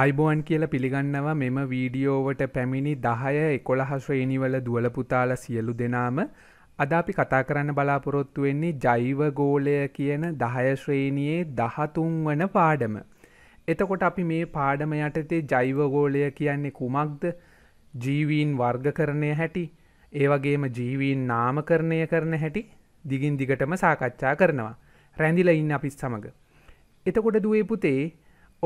අයිබෝන් කියල පිළිගන්නවා මෙම වීඩියෝවට පැමිණි දහය එකොළහශ්‍රේණිවල දුවලපුතාල සියලු දෙනාම අද අපි කතා කරන්න බලාපොරොත්තු වෙන්නේ ජෛව ගෝලය කියන දහයශ්‍රේණියයේ දහතුන් වන පාඩම. එතකොට අපි මේ පාඩම යටතේ ජෛවගෝලය කියන්නේ කුමක්ද ජීවීන් වර්ග කරණය හැටි ඒවගේම ජීවීන් නාමකරණය කරන හැටි දිගින් දිගටම සාකච්ඡා කරනවා. රැඳිල ඉන්න අපිත් සමඟ. එතකොට දුවේ පුතේ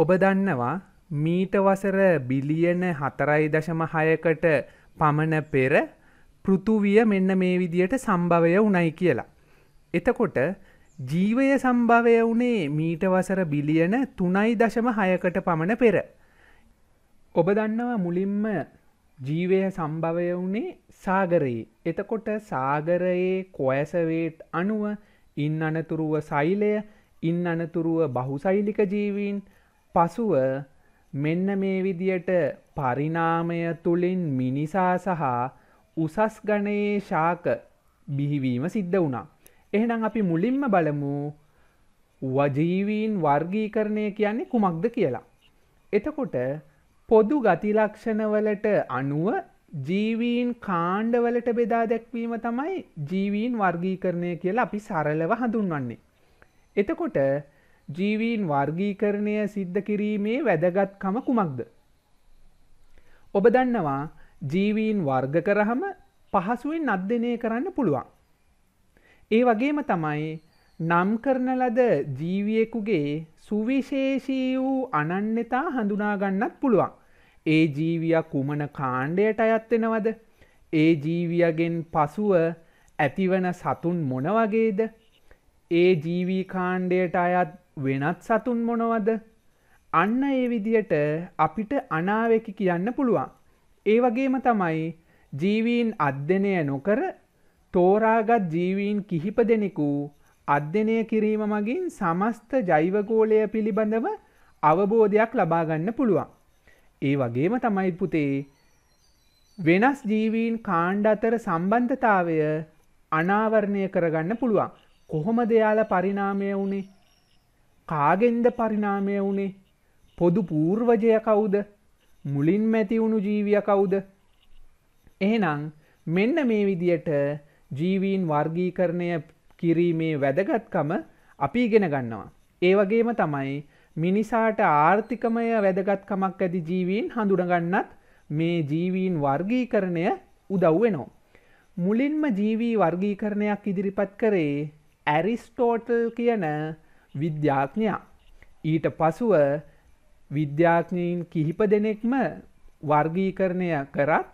ඔබ දන්නවා මීට වසර බිලියන හතරයි දශම හයකට පමණ පෙර පෘතුවිය මෙන්න මේ විදියට සම්භවය උනයි කියලා. එතකොට ජීවය සම්භවය වනේ මීට වසර බිලියන තුනයි දශම හයකට පමණ පෙර. ඔබ දන්නවා මුලින්ම ජීවය සම්භවය වනේ සාගරයේ. එතකොට සාගරයේ කොයසවේට් අනුව ඉන් අනතුරුව සෛලය ඉන් අනතුරුව බහුසෛලික ජීවීන් පසුව මෙන්න මේ විදියට පරිණාමය තුළින් මිනිසා සහ උසස් ගණයේ ශාක බිහිවීම සිද්ධ වුණා. එහෙනම් අපි මුලින්ම බලමු වජීවීන් වර්ගීකරණය කියන්නේ කුමක්ද කියලා. එතකොට පොදු ගතිලක්ෂණවලට අනුව ජීවීන් කාණ්ඩවලට බෙදා දැක්වීම තමයි ජීවීන් වර්ගීකරණය කියලා අපි සරලව හඳුන්වන්නේ. එතකොට ජීවීන් වර්ගීකරණය සිද්ධ කිරීමේ වැදගත්කම කුමක්ද. ඔබ දන්නවා ජීවීන් වර්ග කරහම පහසුවෙන් අධ්‍යනය කරන්න පුළුවන්. ඒ වගේම තමයි නම් කරන ලද ජීවියෙකුගේ සුවිශේෂී වූ අනන්‍යතා හඳුනාගන්නත් පුළුවන්. ඒ ජීවිය කුමන කාණ්ඩයට අයත්වෙනවද. ඒ ජීවියගෙන් පසුව ඇතිවන සතුන් මොනවගේද. ඒ ජීවී කාණ්ඩයට අයත් වෙනත් සතුන් මොනවද අන්න ඒ විදියට අපිට අනාවකි කියන්න පුළුවන්. ඒ වගේම තමයි ජීවීන් අධ්‍යනය නොකර තෝරාගත් ජීවීන් කිහිප දෙනෙකු අධ්‍යනය කිරීම මගින් සමස්ත ජෛවකෝලය පිළිබඳව අවබෝධයක් ලබාගන්න පුළුවන්. ඒ වගේම තමයි පුතේ වෙනස් ජීවීන් කාණ්ඩ අතර සම්බන්ධතාවය අනාවරණය කරගන්න පුළුවන්. කොහොම දෙයාල පරිනාමය වනේ කාගෙන්ද පරිණාමය වුණේ පොදු පූර්වජය කවුද මුලින් මැතිවුණු ජීවිය කවුද එහෙනම් මෙන්න මේ විදියට ජීවීන් වර්ගීකරණය කිරීමේ වැදගත්කම අපි ඉගෙන ගන්නවා. ඒ වගේම තමයි මිනිසාට ආර්ථිකමය වැදගත්කමක් ඇති ජීවීන් හඳුනගන්නත් මේ ජීවීන් වර්ගීකරණය උදව් වෙනවා. මුලින්ම ජීවී වර්ගීකරණයක් ඉදිරිපත් කරේ ඇරිස්ටෝටල් කියන විද්‍යාඥයා. ඊට පසුව විද්‍යාඥීන් කිහිප දෙනෙක්ම වර්ගීකරණය කරත්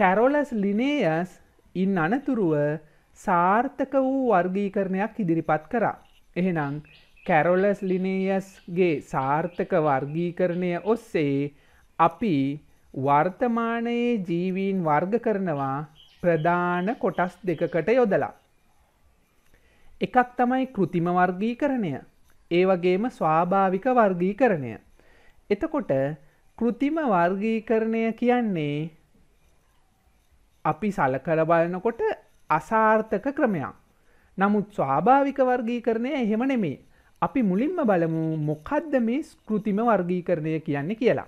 කැරොලස් ලිනේයස් ඉන් අනතුරුව සාර්ථක වූ වර්ගීකරණයක් ඉදිරිපත් කරා. එහෙනම් කැරොලස් ලිනේයස්ගේ සාර්ථක වර්ගීකරණය ඔස්සේ අපි වර්තමානයේ ජීවීන් වර්ග කරනවා ප්‍රධාන කොටස් දෙකකට යොදලා. එකක් තමයි කෘතිම වර්ගීකරණය. ඒ වගේම ස්වාභාවික වර්ගීකරණය. එතකොට කෘතිම වර්ගීකරණය කියන්නේ අපි සලකල බලනකොට අසාර්ථක ක්‍රමයක්. නමුත් ස්වාභාවික වර්ගීකරණය එහෙම නෙමේ. අපි මුලින්ම බලමු මොකද්ද මේ ස්කෘතිම වර්ගීකරණය කියන්නේ කියලා.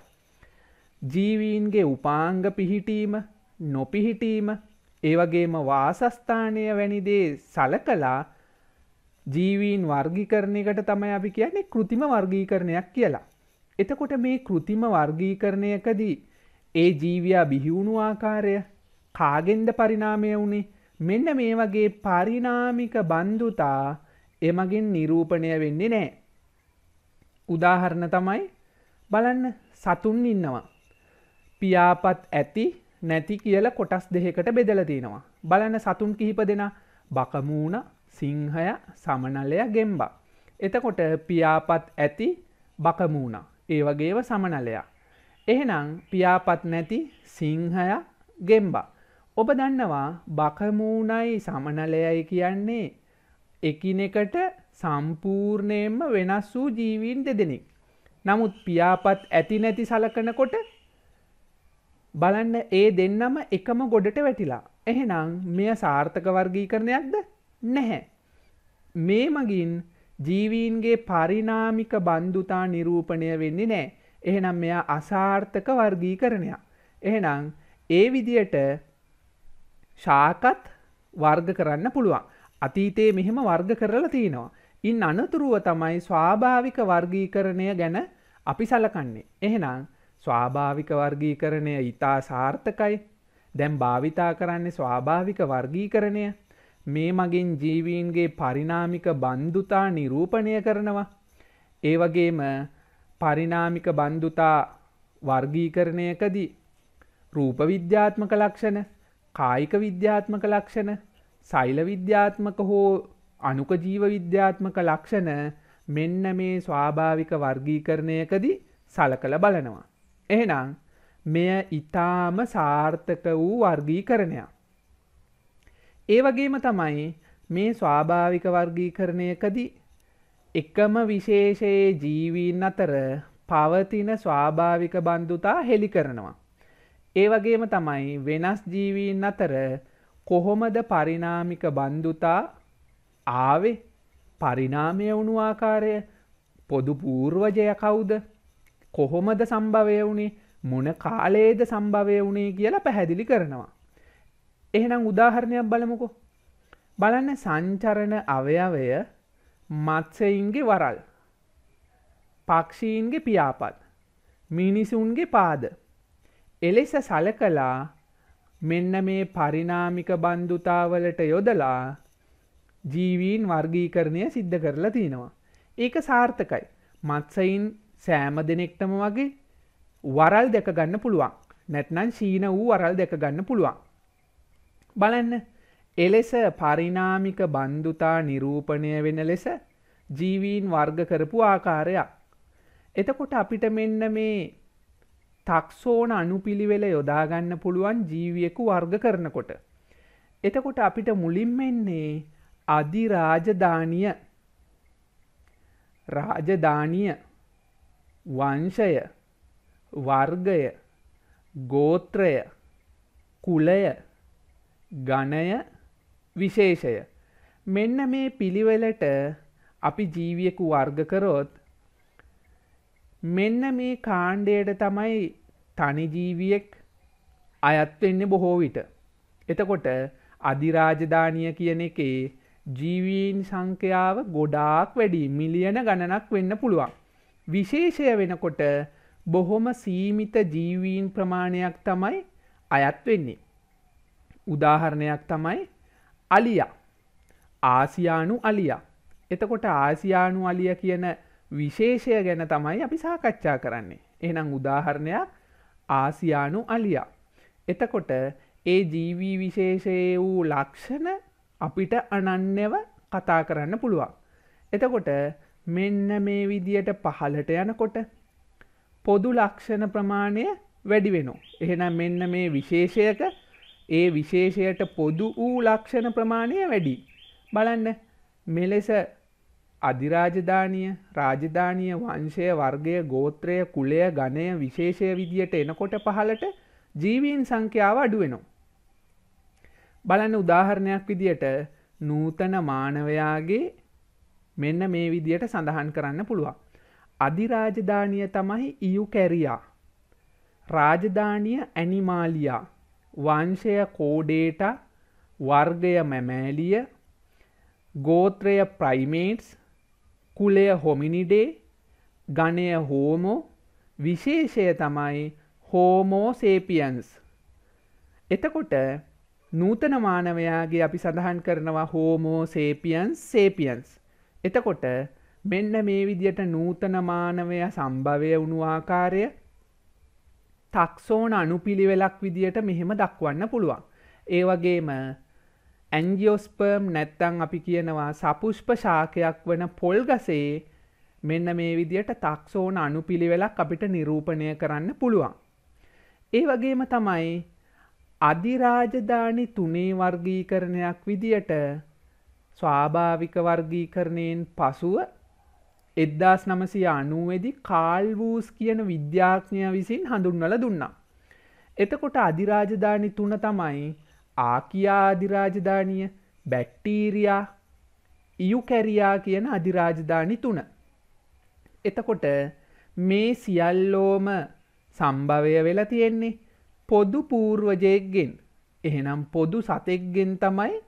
ජීවීන්ගේ උපාංග පිහිටීම නොපිහිටීම ඒවගේම වාසස්ථානය වැනිදේ සලකලා ජීවීන් වර්ගීකරණයකට තමයි අපි කියන්නේ කෘතිම වර්ගීකරණයක් කියලා. එතකොට මේ කෘතිම වර්ගීකරණයකදී ඒ ජීවයා බිහිවුණු ආකාරය කාගෙන්ද පරිනාමය වුණේ මෙන්න මේ වගේ පරිනාමික බන්ධුතා එමගින් නිරූපණය වෙන්නේ නෑ. උදාහරණ තමයි බලන්න සතුන් ඉන්නවා. පියාපත් ඇති නැති කියල කොටස් දෙහෙකට බෙදලතිනවා. බලන්න සතුන් කිහිප දෙෙන බකමූුණ සිංහය සමනලය ගෙම්බා. එතකොට පියාපත් ඇති බකමූුණ ඒ වගේව සමනලයා. එහෙනම් පියාපත් නැති සිංහය ගෙම්බා. ඔබ දන්නවා බකමූුණයි සමනලයයි කියන්නේ එකිනෙකට සම්පූර්ණයෙන්ම වෙනස් වූ ජීවීන් දෙදෙනෙක්. නමුත් පියාපත් ඇති නැති සලකනකොට බලන්න ඒ දෙන්නම එකම ගොඩට වැටිලා. එහෙනම් මෙය සාර්ථක වර්ගී කරනයක්ද නැහැ. මේ මගින් ජීවීන්ගේ පරිනාමික බන්ධතා නිරූපණය වෙන්නේ නෑ. එහෙනම් මෙයා අසාර්ථක වර්ගීකරණයක්. එහෙනම් ඒ විදියට ශාකත් වර්ග කරන්න පුළුවන්. අතීතයේ මෙහෙම වර්ග කරලා තියෙනවා. ඉන් අනතුරුව තමයි ස්වාභාවික වර්ගීකරණය ගැන අපි සලකන්නේ. එහෙනම් ස්වාභාවික වර්ගීකරණය ඉතා සාර්ථකයි. දැන් භාවිතා කරන්නේ ස්වාභාවික වර්ගීකරණය මේ මගින් ජීවීන්ගේ පරිනාමික බන්ධතා නිරූපණය කරනවා. ඒ වගේම පරිනාමික බන්ධතා වර්ගීකරණයකදී රූප විද්‍යාත්මක ලක්ෂණ කායික විද්‍යාත්මක ලක්ෂණ සෛල විද්‍යාත්මක හෝ අනුක ජීව විද්‍යාත්මක ලක්ෂණ මෙන්න මේ ස්වාභාවික වර්ගීකරණයකදී සලකළ බලනවා. එහෙනම් මෙය ඊටාම සාර්ථක වූ වර්ගීකරණයක්. ඒ වගේම තමයි මේ ස්වාභාවික වර්ගීකරණයකදී එකම විශේෂයේ ජීවීන් අතර පවතින ස්වාභාවික බන්ධුතා හෙළි කරනවා. ඒ වගේම තමයි වෙනස් ජීවීන් අතර කොහොමද පරිණාමික බන්ධුතා ආවේ පරිණාමය වුණු ආකාරය පොදු පූර්වජය කවුද කොහොමද සම්භවය වුණේ මොන කාලයේද සම්භවය වුණේ කියලා පැහැදිලි කරනවා. එහෙනම් උදාහරණයක් බලමුකෝ බලන්න සංචරණ අවයවය මත්සයින්ගේ වරල් පක්ෂීන්ගේ පියාපත් මිනිසුන්ගේ පාද එලෙස සලකලා මෙන්න මේ පරිනාමික බන්ධුතාවලට යොදලා ජීවීන් වර්ගීකරණය සිද්ධ කරලා තියෙනවා ඒක සාර්ථකයි මත්සයින් සෑම දෙනෙක්ටම වගේ වරල් දෙක ගන්න පුළුවන් නැත්නම් ශීන වූ වරල් දෙක ගන්න පුළුවන් බලන්න එලෙස පරිනාමික බන්ධතා නිරූපණය වෙන ලෙස ජීවීන් වර්ග කරපු ආකාරයක්. එතකොට අපිට මෙන්න මේ තක්සෝන අනුපිළිවෙල යොදාගන්න පුළුවන් ජීවියකු වර්ග කරනකොට. එතකොට අපිට මුලින් මෙන්නේ අධිරාජධානිය රාජධානිය වංශය වර්ගය ගෝත්‍රය කුලය ගණය විශේෂය. මෙන්න මේ පිළිවෙලට අපි ජීවියකු වර්ග කරොත් මෙන්න මේ කාණ්ඩයට තමයි තනිජීවියෙක් අයත්වෙන්න බොහෝ විට. එතකොට අධිරාජධානය කියන එකේ ජීවීන් සංඛ්‍යාව ගොඩාක් වැඩි මිලියන ගණනක් වෙන්න පුළුවන්. විශේෂය වෙනකොට බොහොම සීමිත ජීවීන් ප්‍රමාණයක් තමයි අයත් වෙන්නේ. උදාහරණයක් තමයි අලියා ආසියානු අලියා එතකොට ආසියානු අලිය කියන විශේෂය ගැන තමයි අපි සාකච්ඡා කරන්නේ එහනම් උදාහරණයක් ආසියානු අලියා එතකොට ඒ ජීවී විශේෂය වූ ලක්ෂණ අපිට අනන්‍යව කතා කරන්න පුළුවන් එතකොට මෙන්න මේ විදියට පහලට යනකොට පොදු ලක්ෂණ ප්‍රමාණය වැඩි වෙනවා. එහෙනම් මෙන්න මේ විශේෂයක ඒ විශේෂයට පොදු වූ ලක්ෂණ ප්‍රමාණය වැඩි. බලන්න මෙලෙස අධිරාජධානිය රාජධානිය වංශය වර්ගය ගෝත්‍රය කුලය ගණය විශේෂය විදියට එනකොට පහලට ජීවීන් සංඛ්‍යාව අඩුවෙනවා. බලන්න උදාහරණයක් විදියට නූතන මානවයාගේ මෙන්න මේ විදියට සඳහන් කරන්න පුළුවන්. අධිරාජධානිය තමයි ඉයු කැරයා. රාජධානිය ඇනිමාලියා වංශය කෝඩේට වර්ගය මැමෑලිය ගෝත්‍රය ප්‍රයිමේට්ස් කුලය හොමිනිඩේ ගණය හෝමෝ විශේෂය තමයි හෝමෝ සේපියන්ස් එතකොට නූතන මානවයාගේ අපි සඳහන් කරනවා හෝමෝ සේපියන්ස් සේපියන්ස් එතකොට මෙන්න මේ විදියට නූතන මානවය සම්භවය වුණු ආකාරය ටක්සෝන අනුපිළිවෙලක් විදියට මෙහෙම දක්වන්න පුළුවන්. ඒවගේම ඇන්ජියෝස්පර්ම් නැත්තං අපි කියනවා සපුෂ්ප ශාකයක් වන පොල් ගසේ මෙන්න මේ විදියට තක්සෝන අනුපිළිවෙලක් අපිට නිරූපණය කරන්න පුළුවන්. ඒ වගේම තමයි අධිරාජධානි තුනේ වර්ගීකරණයක් විදියට ස්වාභාවික වර්ගීකරණයෙන් පසුව එද්දාස් නමසය අනුවවෙදි කාල්වූස් කියන විද්‍යාඥය විසින් හඳුන්වල දුන්නා. එතකොට අධිරාජධානි තුන තමයි ආකයා අධිරාජධානිය බැක්ටීරයා ඉයුකැරයා කියන අධිරාජධානි තුන. එතකොට මේ සියල්ලෝම සම්භවය වෙලා තියෙන්නේ පොදු පූර්වජයක්ගෙන් එහෙනම් පොදු සතෙක්ගෙන් තමයි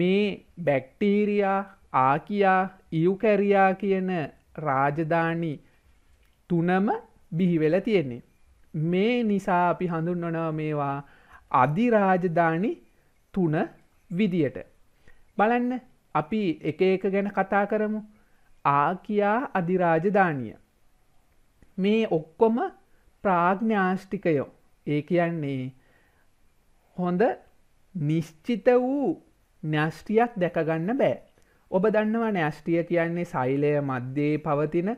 මේ බැක්ටීරයා ආකයා ඉව්කැරයා කියන රාජධානි තුනම බිහිවෙල තියෙන්නේ. මේ නිසා අපි හඳුන්වනවා මේවා අධිරාජධානි තුන විදියට. බලන්න අපි එක එක ගැන කතා කරමු ආකයා අධිරාජධානිය. මේ ඔක්කොම ප්‍රාග්ඥාෂ්ටිකයෝ ඒ කියන්නේ හොඳ නිශ්චිත වූ න්‍යෂ්ටියක් දැකගන්න බෑ. ඔබ දන්නවා නෑෂ්ටිය කියන්නේ සෛලය මධ්‍යයේ පවතින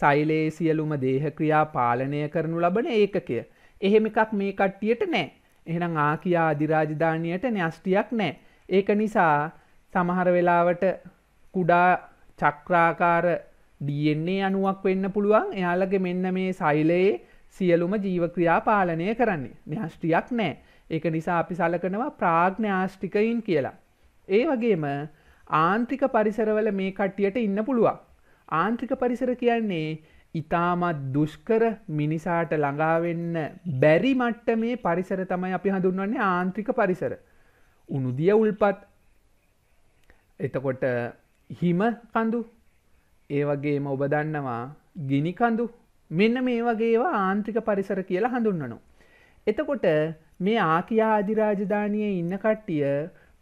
සෛලයේ සියලුම දේහක්‍රියා පාලනය කරනු ලබන ඒකකය. එහෙම එකක් මේ කට්ටියට නෑ. එහෙනම් ආකයා අධිරාජධානයට න්‍යෂ්ටියක් නෑ. ඒක නිසා සමහර වෙලාවට කුඩා චක්‍රාකාර DNA අනුවක් වෙන්න පුළුවන් එයාලගේ මෙන්න මේ සෛලයේ සියලුම ජීවක්‍රියා පාලනය කරන්නේ. න්‍යෂ්ටියක් නෑ. ඒක නිසා අපි සලකනවා ප්‍රාග්ඥාෂ්ටිකයින් කියලා. ඒ වගේම ආන්ත්‍රික පරිසරවල මේ කට්ටියට ඉන්න පුළුවන්. ආන්ත්‍රික පරිසර කියන්නේ ඉතාමත් දුෂ්කර මිනිසාට ළඟාවෙන්න බැරි මට්ට මේ පරිසර තමයි අපි හඳුන්වන්නේ ආන්ත්‍රික පරිසර. උනුදිය උල්පත් එතකොට හිම කඳු ඒ වගේම ඔබ දන්නවා ගිනි කඳු මෙන්න මේ වගේවා ආන්ත්‍රික පරිසර කියලා හඳුන්වනු. එතකොට මේ ආකයා අධිරාජධානය ඉන්න කට්ටිය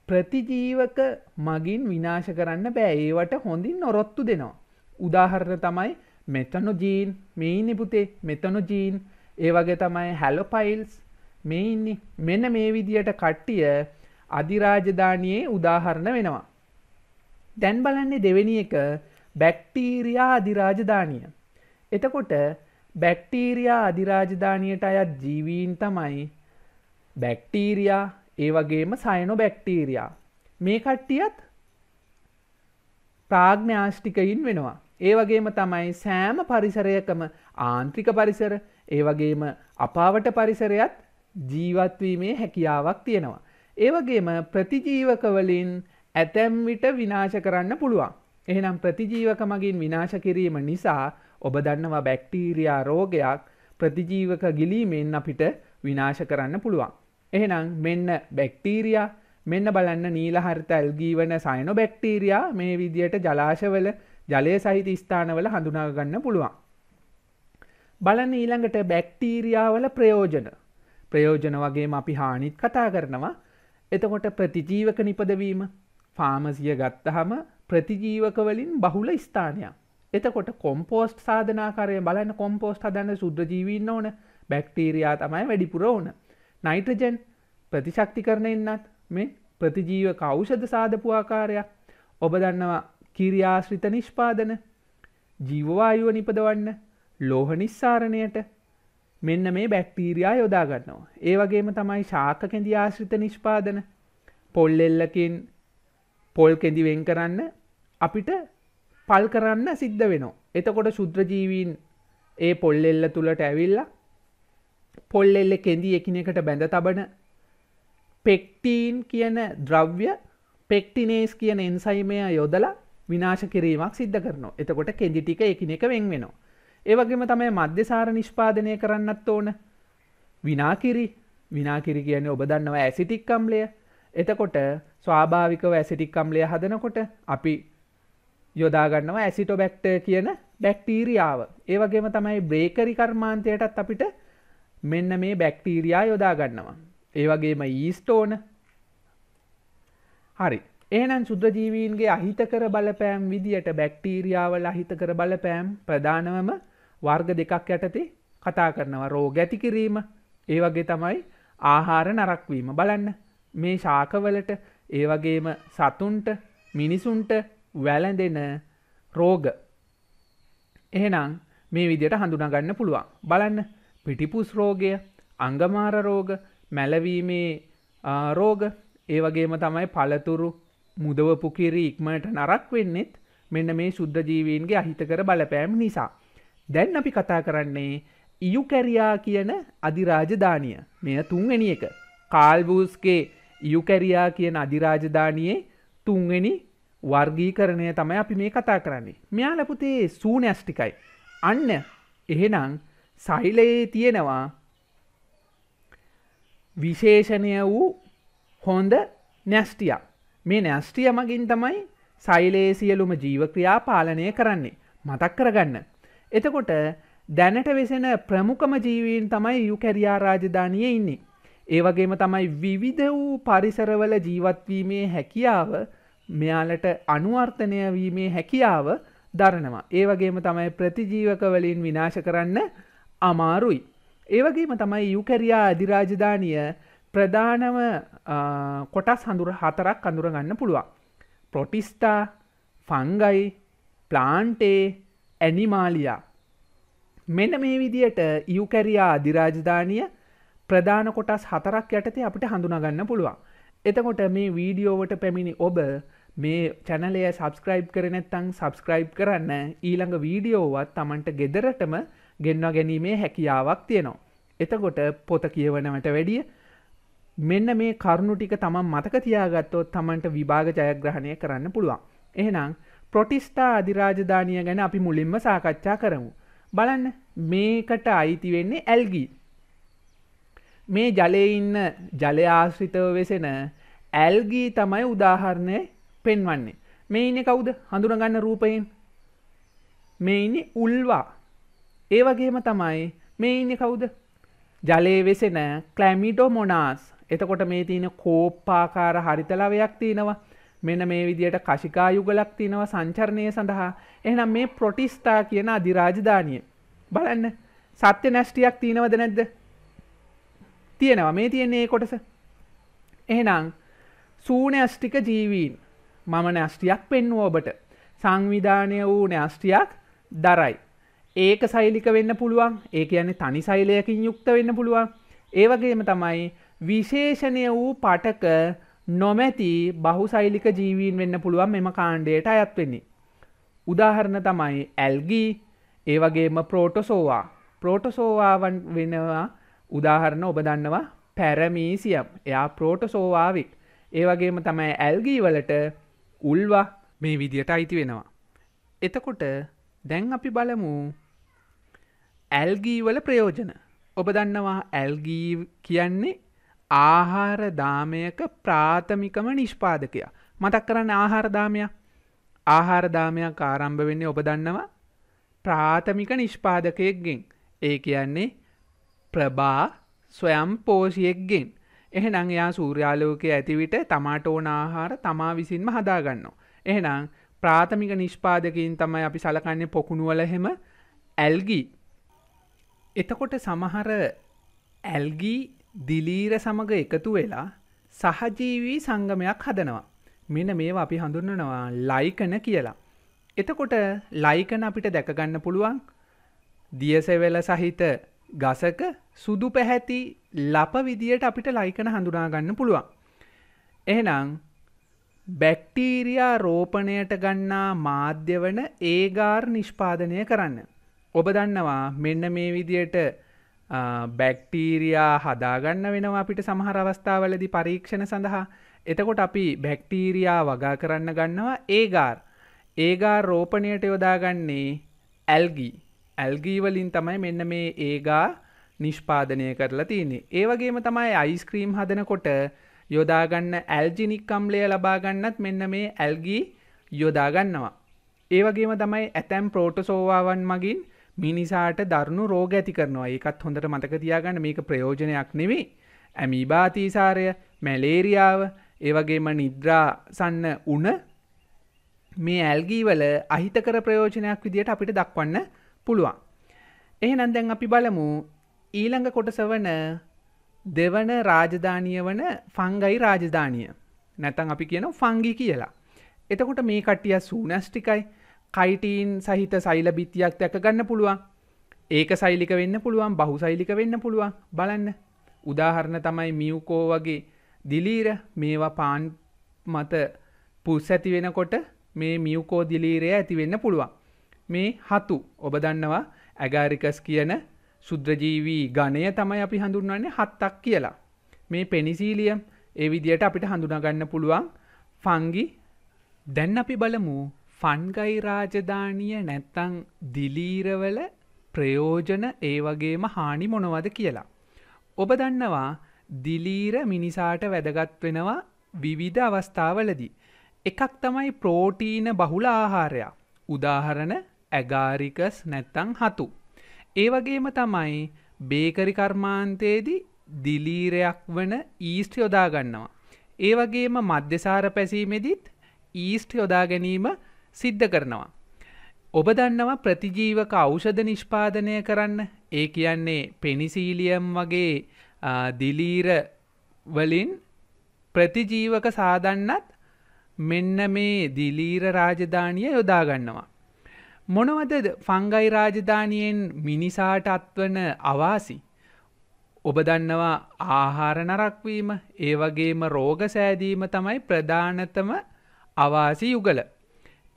ප්‍රතිජීවක මගින් විනාශ කරන්න බෑ ඒවට හොඳින් නොරොත්තු දෙනවා. උදාහරණ තමයි මෙතනො ජීන් මේ නිපුතේ මෙතනො ජීන් ඒවගේ තමයි හැලොපයිල්ස් මේ ඉන්නේ මෙන්න මේ විදියට කට්ටිය අධිරාජධානයේ උදාහරණ වෙනවා. දැන් බලන්නේ දෙවෙනි එක බැක්ටීරයා අධිරාජධානිය. එතකොට බැක්ටීරයා අධිරාජධානයට අයත් ජීවීන් තමයි බැක්ටීරයා ඒ වගේම සයනො බැක්ටීරයා මේ කට්ටියත් ප්‍රාග්ඥාෂ්ටිකයින් වෙනවා ඒ වගේම තමයි සෑම පරිසරයකම ආන්ත්‍රික පරිසර ඒ වගේම අපාවට පරිසරයත් ජීවත්වීමේ හැකියාවක් තියෙනවා. ඒවගේම ප්‍රතිජීවකවලින් ඇතැම් විට විනාශ කරන්න පුළුවන්. එහෙනම් ප්‍රතිජීවක මගින් විනාශ කිරීම නිසා ඔබ දන්නවා බැක්ටීරයා රෝගයක් ප්‍රතිජීවක ගිලීමෙන් අපිට විනාශ කරන්න පුළුවන්. එහෙනම් මෙන්න බැක්ටීරයා මෙන්න බලන්න නීල හරිත ඇල්ගීවන සයනො බැක්ටීරයා මේ විදියට ජලාශවල ජලය සහිත ස්ථානවල හඳුනාගන්න පුළුවන්. බලන්න ඊළඟට බැක්ටීරයාවල ප්‍රයෝජන ප්‍රයෝජන වගේම අපි හානිත් කතා කරනවා එතකොට ප්‍රතිජීවක නිපදවීම ෆාමසිය ගත්තහම ප්‍රතිජීවකවලින් බහුල ස්ථානයක්. එතකොට කොම්පෝස්ට් සාධනාකාරය බලන්න කොම්පෝස්ට හදන්න සුද්‍රජීවීන්න ඕන බැක්ටීරයා තමයි වැඩිපුර ඕන නයිට්‍රජන් ප්‍රතිශක්තිකරණයෙන්න්නත් මේ ප්‍රතිජීව කෞෂධ සාධපු ආකාරයක් ඔබ දන්නවා කිරියාශ්‍රිත නිෂ්පාදන ජීවවායුව නිපදවන්න ලෝහ නිස්සාරණයට මෙන්න මේ බැක්ටීරයා යොදාගන්නවා. ඒ වගේම තමයි ශාක කෙදි ආශ්‍රිත නිෂ්පාදන පොල්ලෙල්ලකින් පොල් කෙදි වෙන් කරන්න අපිට පල් කරන්න සිද්ධ වෙනවා. එතකොට ශුද්‍රජීවීන් ඒ පොල්ලෙල්ල තුළට ඇවිල්ලා පොල් එල්ල කෙදී එකනෙකට බැඳ තබන පෙක්ටීන් කියන ද්‍රව්‍ය පෙක්ටිනේස් කියන එන්සයිමය යොදලා විනාශ කිරීමක් සිද්ධ කරනවා එතකොට කෙදි ටික එකනෙක වෙන් වෙනවා ඒවගේම තමයි මධ්‍යසාර නිෂ්පාදනය කරන්නත් ඕන විනාකිරි විනාකිරි කියන ඔබ දන්නවා ඇසිටික්කම්ලය එතකොට ස්වාභාවිකව ඇසිටික්කම්ලය හදනකොට අපි යොදාගන්නවා ඇසිටෝ බැක්ට කියන බැක්ටීරියාව ඒවගේම තමයි බ්‍රේකරි කර්මාන්තයටත් අපිට මෙන්න මේ බැක්ටීරයා යොදාගන්නවා ඒවගේම ඊස්ටෝන හරි ඒනන් සුද්‍රජීවීන්ගේ අහිතකර බලපෑම් විදියට බැක්ටීරියාවල අහිතකර බලපෑම් ප්‍රධානවම වර්ග දෙකක් යටතේ කතා කරනවා රෝ ගැතිකිරීම ඒවගේ තමයි ආහාර නරක්වීම බලන්න මේ ශාකවලට ඒවගේම සතුන්ට මිනිසුන්ට වැලඳෙන රෝග එහෙනම් මේ විදියට හඳුනාගන්න පුළුවන් බලන්න පිටිපුස් රෝගය අංගමාර රෝග මැලවීමේ රෝග ඒ වගේම තමයි පළතුරු මුදවපු කිරි ඉක්මට නරක් වෙන්නෙත් මෙන්න මේ සුද්ධ ජීවීන්ගේ අහිතකර බලපෑම් නිසා. දැන් අපි කතා කරන්නේ ඉයුකැරයා කියන අධිරාජධානිය මෙය තුන්වැනි එක. කාල්බූස්ගේ ඉයුකැරයා කියන අධිරාජධානයේ තුන්වෙනි වර්ගීකරණය තමයි අපි මේ කතා කරන්නේ. මෙයා ලපුතේ සූනැස්ටිකයි. අන්න එහෙනම් සෛලයේ තියෙනවා විශේෂණය වූ හොඳ නැස්ටිය මේ නැස්ටිය මගින් තමයි සෛලයේ සියලුම ජීවක්‍රියා පාලනය කරන්නේ මතක් කරගන්න එතකොට දැනට වෙසෙන ප්‍රමුඛම ජීවීන් තමයි යුකැරයා රාජධානය ඉන්නේ ඒවගේම තමයි විවිධ වූ පරිසරවල ජීවත්වීමේ හැකියාව මෙයාලට අනුවර්තනය වීමේ හැකියාව දරනවා ඒවගේම තමයි ප්‍රතිජීවකවලින් විනාශ කරන්න අමාරුයි. ඒවගේම තමයි යුකැරයා අධිරාජධානය ප්‍රධානව කොටස් හඳුර හතරක් අඳුරගන්න පුළුවන්. Protista fungi plantae animalia. මෙන්න මේ විදියට යුකැරයා අධිරාජධානය ප්‍රධාන කොටස් හතරක් යටතේ අපිට හඳුනගන්න පුළුවන්. එතකොට මේ වීඩියෝවට පැමිණි ඔබ මේ චැනලය සබස්ක්‍රයිබ් කරනැත්තං සබස්ක්‍රයිබ් කරන්න ඊළඟ වීඩියෝවත් තමන්ට ගෙදරටම ගෙන්වා ගැනීමේ හැකියාවක් තියෙනවා. එතකොට පොත කියවනවට වැඩිය මෙන්න මේ කරුණු ටික තමන් මතක තියාගත්තොත් තමන්ට විභාග ජයග්‍රහණය කරන්න පුළුවන්. එහෙනම් ප්‍රොටිස්ටා අධිරාජධානය ගැන අපි මුලින්ම සාකච්ඡා කරමු. බලන්න මේකට අයිති වෙන්නේ ඇල්ගී. මේ ජලය ඉන්න ජලආශ්‍රිතව වෙසෙන ඇල්ගී තමයි උදාහරණය පෙන්වන්නේ. මේ ඉන්න කවුද හඳුනගන්න රූපයෙන් මේ ඉන්නේ උල්වා ඒ වගේම තමයි මේ ඉන්න කවුද ජලයේ වෙසෙන කලෑමිටෝ මොනාස් එතකොට මේ තියෙන කෝප්පාකාර හරිතලවයක් තියෙනවා මෙන මේ විදියට කශිකා යුගලක් තියෙනව සංචරණය සඳහා එහනම් මේ ප්‍රොටිස්ටා කියන අධිරාජධානය බලන්න සත්‍ය නැෂ්ටියක් තියෙනවද නැද්ද තියෙනවා මේ තියෙන්නේ කොටස එහෙනම් සූනෑෂ්ටික ජීවීන් මම නැෂ්ටියක් පෙන්නුව ඔබට සංවිධානය වූ නැෂ්ටියක් දරයි ඒක සෛලික වෙන්න පුළුවන් ඒ කියන්නේ තනි සෛලයකින් යුක්ත වෙන්න පුළුවන් ඒවගේම තමයි විශේෂණය වූ පටක නොමැති බහු සෛලික ජීවීන් වෙන්න පුළුවන් මෙම කාණ්ඩයට අයත් වෙන්නේ. උදාහරණ තමයි ඇල්ගී ඒවගේම ප්‍රෝටොසෝවා ප්‍රෝටොසෝවාවන් වෙනවා උදාහරණ ඔබ දන්නවා පැරමීසියම් එයා ප්‍රෝටොසෝවාවික් ඒවගේම තමයි ඇල්ගී වලට උල්වා මේ විදියට අයිති වෙනවා. එතකොට දැන් අපි බලමු ඇල්ගීවල ප්‍රයෝජන ඔබ දන්නවා ඇල්ගී කියන්නේ ආහාරදාමයක ප්‍රාථමිකම නිෂ්පාදකයා මතක් කරන්න ආහාරදාමයක් ආහාරදාමයක් ආරම්භ වෙන්නේ ඔබ දන්නවා ප්‍රාථමික නිෂ්පාදකයෙක්ගෙන් ඒ කියන්නේ ප්‍රබා ස්වයම් පෝෂයෙක්ගෙන් එහෙනම් එයා සූර්යාලෝකය ඇතිවිට තමාට ඕන ආහාර තමා විසින්ම හදාගන්නවා. එහෙනම් ප්‍රාථමික නිෂ්පාදකින් තමයි අපි සලකන්නේ පොකුණුවල හෙම ඇල්ගී එතකොට සමහර ඇල්ගී දිලීර සමඟ එකතු වෙලා සහජීවී සංගමයක් හදනවා මෙන මේවා අපි හඳුන්නනවා ලයිකන කියලා එතකොට ලයිකන අපිට දැකගන්න පුළුවන් දියසවෙල සහිත ගසක සුදු පැහැති ලප විදියට අපිට ලයිකන හඳුනාගන්න පුළුවන් එහෙනම් බැක්ටීරයා රෝපණයට ගන්නා මාධ්‍ය වන ඒගාර් නිෂ්පාදනය කරන්න. ඔබ දන්නවා මෙන්න මේ විදියට බැක්ටීරයා හදාගන්න වෙනවා අපිට සමහර අවස්ථාවලදි පරීක්ෂණ සඳහා එතකොට අපි බැක්ටීරයා වගා කරන්න ගන්නවා ඒගාර් ඒගා රෝපණයට යොදාගන්නේ ඇල්ගී ඇල්ගීවලින් තමයි මෙන්න මේ ඒගා නිෂ්පාදනය කරලා තියන්නේ ඒවගේම තමයි අයිස්ක්‍රීම් හදනකොට යොදාගන්න ඇල්ජිනික් අම්ලය ලබාගන්නත් මෙන්න මේ ඇල්ගී යොදාගන්නවා. ඒවගේම තමයි ඇතැම් ප්‍රෝටසෝවාවන් මගින් මිනිසාට දරුණු රෝග ඇති කරනවා ඒකත් හොඳට මතක තියාගන්න මේක ප්‍රයෝජනයක් නෙවෙයි ඇමීබාතිසාරය මැලේරියාව ඒවගේම නිද්‍රා සන්න උන මේ ඇල්ගීවල අහිතකර ප්‍රයෝජනයක් විදියට අපිට දක්වන්න පුළුවන්. එහෙනම් දැන් අපි බලමු ඊළඟ කොටස වන දෙවන රාජධානිය වන ෆංගයි රාජධානිය නැතන් අපි කියන ෆංගි කියලා. එතකොට මේ කට්ටිය සූනැස්ටිකයි කයිටීන් සහිත සෛල බිත්තියක් දැක ගන්න පුළුවන් ඒක සෛලික වෙන්න පුළුවන් බහු සෛලික වෙන්න පුළුවන් බලන්න උදාහරණ තමයි මියුකෝ වගේ දිලීර මේවා පාන් මත පුස් ඇති වෙනකොට මේ මියුකෝ දිලීරය ඇතිවෙන්න පුළුවන් මේ හතු ඔබ දන්නවා ඇගාරිකස් කියන සුද්‍රජීවී ගණය තමයි අපි හඳුන්වන්නේ හත්තක් කියලා. මේ පෙනිසීලියම් ඒ විදියට අපිට හඳුනාගන්න පුළුවන් ෆංගි දැන් අපි බලමු ෆන්ගයි රාජධානිය නැත්තං දිලීරවල ප්‍රයෝජන ඒ වගේම හානි මොනවද කියලා. ඔබ දන්නවා දිලීර මිනිසාට වැදගත් වෙනවා විවිධ අවස්ථාවලදී. එකක් තමයි ප්‍රෝටීන බහුල ආහාරයක්. උදාහරණ ඇගාරිකස් නැත්තං හතු. ඒ වගේම තමයි බේකරි කර්මාන්තයේදී දිලීරයක් වන ඊස්ට් යොදා ගන්නවා. ඒ වගේම මධ්‍යසාර පැසීමේදීත් ඊස්ට් යොදා ගැනීම සිද්ධ කරනවා. ඔබ දන්නවා ප්‍රතිජීවක ඖෂධ නිෂ්පාදනය කරන්න ඒ කියන්නේ පෙනිසීලියම් වගේ දිලීර වලින් ප්‍රතිජීවක සාදන්නත් මෙන්න මේ දිලීර රාජධානිය යොදාගන්නවා. මොනවද ෆංගයි රාජධානියෙන් මිනිසාට අත්වන අවාසි. ඔබ දන්නවා ආහාර නරක්වීම ඒ වගේම රෝග සෑදීම තමයි ප්‍රධානතම අවාසි යුගල.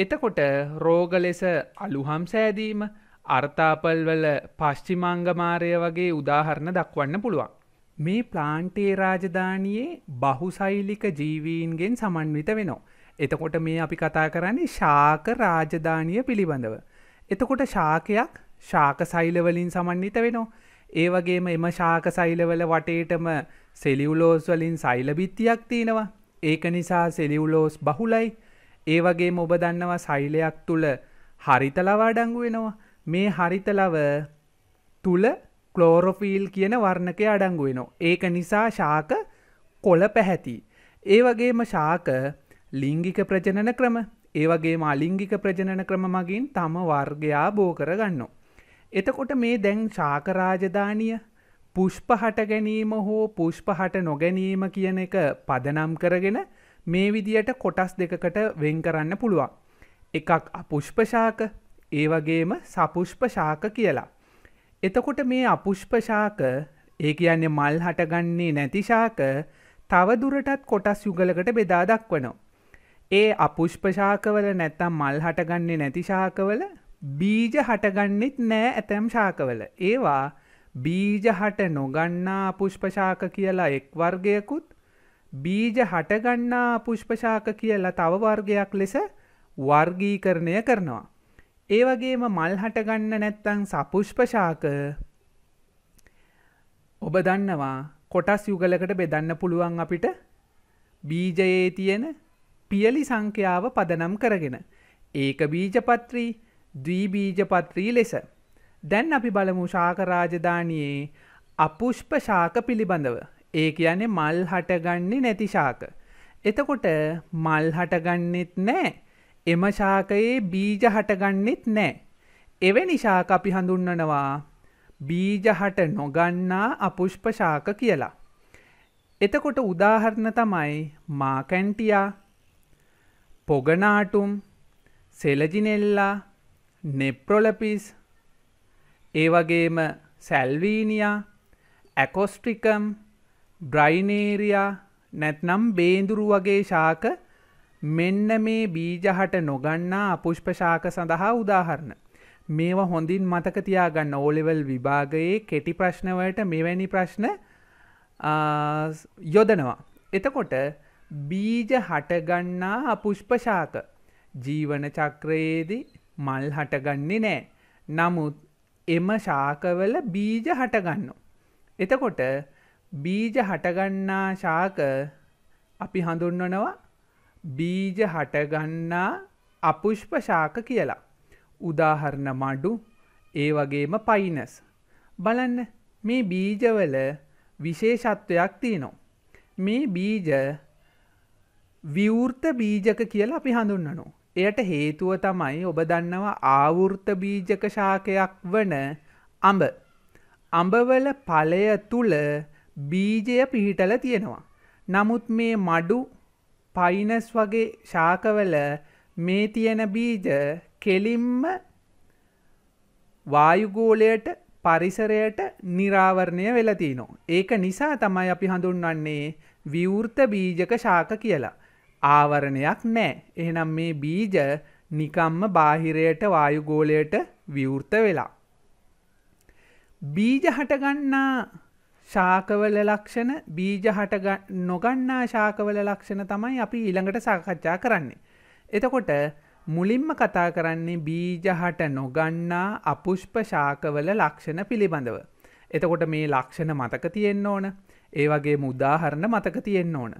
එතකොට රෝග ලෙස අලුහම් සෑදීම අර්තාපල්වල පශ්චිමංගමාරය වගේ උදාහරණ දක්වන්න පුළුවන්. මේ ප්ලාන්ටේ රාජධානයේ බහුසෛලික ජීවීන්ගෙන් සමන්විත වෙනවා. එතකොට මේ අපි කතා කරන්නේ ශාක රාජධානිය පිළිබඳව. එතකොට ශාකයක් ශාක සෛලවලින් සමන්විත වෙනෝ. ඒ වගේම එම ශාක සෛලවල වටේටම සෙලිවුලෝස් වලින් සෛලබිත්තියක් තියෙනවා. ඒක නිසා සෙලිවුලෝස් බහුලයි. ඒ වගේ ඔබ දන්නවා සෛලයක් තුළ හරිතලව අඩංගු වෙනවා. මේ හරිතලව තුළ ක්ලෝරොෆිල් කියන වර්ණකය අඩංගු වෙනවා. ඒක නිසා ශාක කොළ පැහැති. ඒ වගේම ශාක ලිංගික ප්‍රජනන ක්‍රම ඒවගේ මාලිංගික ප්‍රජනන ක්‍රම මගින් තම වර්ගයා බෝ කරගන්න. එතකොට මේ දැන් ශාකරාජධානිය පුෂ්ප හට ගැනීම හෝ පුෂ්ප හට නොගැනීම කියන එක පදනම් කරගෙන මේ විදියට කොටස් දෙකකට වෙන් කරන්න පුළුවන්. එකක් අපුෂ්පශාක ඒවගේම සපුෂ්පශාක කියලා. එතකොට මේ අපුෂ්පශාක ඒ කියන්නේ මල් හටගන්නේ නැතිශාක තවදුරටත් කොටස් යුගලකට බෙදා දක්වනවා. ඒ අපුෂ්පශාකවල නැත්තම් මල් හටගන්නේ නැති ශාකවල බීජ හටගන්නෙත් නෑ ඇතැම් ශාකවල. ඒවා බීජ හට නොගන්නා පුෂ්පශාක කියලා එක් වර්ගයකුත් බීජ හටගන්නා පුෂ්පශාක කියලා තව වර්ගයක් ලෙස වර්ගීකරණය කරනවා. ඒ වගේම මල් හටගන්න නැත්තං සපුෂ්පශාක ඔබ දන්නවා කොටස් යුගලකට බෙදන්න පුළුවන් අපිට බීජයේ තියෙන පියලි සංඛ්‍යාව පදනම් කරගෙන. ඒක බීජපත්‍රී ද්වීබීජපත්‍රී ලෙස. දැන් අපි බලමු ශාකරාජධානයේ අපුෂ්ප ශාක පිළිබඳව. ඒ කියන්නේ මල් හටගන්නේ නැති ශාක. එතකොට මල් හටගන්නෙත් නෑ. එම ශාකයේ බීජ හටගන්නෙත් නෑ. එවැනි ශාක අපි හඳුන්වනවා බීජ හට නොගන්නා අපුෂ්ප ශාක කියලා. එතකොට උදාහරණ තමයි මාකැන්ටියා පොගනාටුම් සෙලජිනෙල්ලා නෙප්‍රොලපිස් ඒ වගේම සැල්වීනියා ඇකොස්ට්‍රිකම් බ්‍රයිනේරයා නැත්නම් බේඳුරු වගේ ශාක මෙන්න මේ බීජහට නොගන්නා අපුෂ්පශාක සඳහා උදාහරණ. මේවා හොඳින් මතක තියාගන්න ඕලෙවල් විභාගයේ කෙටි ප්‍රශ්නවලට මෙවැනි ප්‍රශ්න යොදනවා. එතකොට බීජ හටගන්නා අපුෂ්පශාක ජීවන චක්‍රයේදී මල් හටගන්නේ නෑ. නමුත් එම ශාකවල බීජ හටගන්න. එතකොට බීජ හටගන්නා ශාක අපි හඳුන්වනවා බීජ හටගන්නා අපුෂ්පශාක කියලා. උදාහරණ මඩු ඒ වගේම පයිනස්. බලන්න මේ බීජවල විශේෂත්වයක් තියෙනවා. මේ බීජ විවෘත බීජක කියලා අපි හඳුන්වනවා. එයට හේතුව තමයි ඔබ දන්නවා ආවෘත බීජක ශාකයක් වන අඹ. අඹවල ඵලය තුල බීජය පිහිටලා තියෙනවා. නමුත් මේ මඩු පයිනස් වගේ ශාකවල මේ තියෙන බීජ කෙලින්ම වායුගෝලයට පරිසරයට නිරාවරණය වෙලා තිනෝ. ඒක නිසා තමයි අපි හඳුන්වන්නේ විවෘත බීජක ශාක කියලා. ආවරණයක් නැහැ. එහෙනම් මේ බීජ නිකම්ම බාහිරයට වායු ගෝලයට විවෘත වෙලා. බීජ හටගන්නා ශාකවල ලක්ෂණ බීජ හට නොගන්නා ශාකවල ලක්ෂණ තමයි අපි ඊළඟට සාකච්ඡා කරන්නේ. එතකොට මුලින්ම කතා කරන්නේ බීජ හට නොගන්නා අපුෂ්ප ශාකවල ලක්ෂණ පිළිබඳව. එතකොට මේ ලක්ෂණ මතක තියෙන්න ඕන. ඒ වගේම උදාහරණ මතක තියෙන්න ඕන.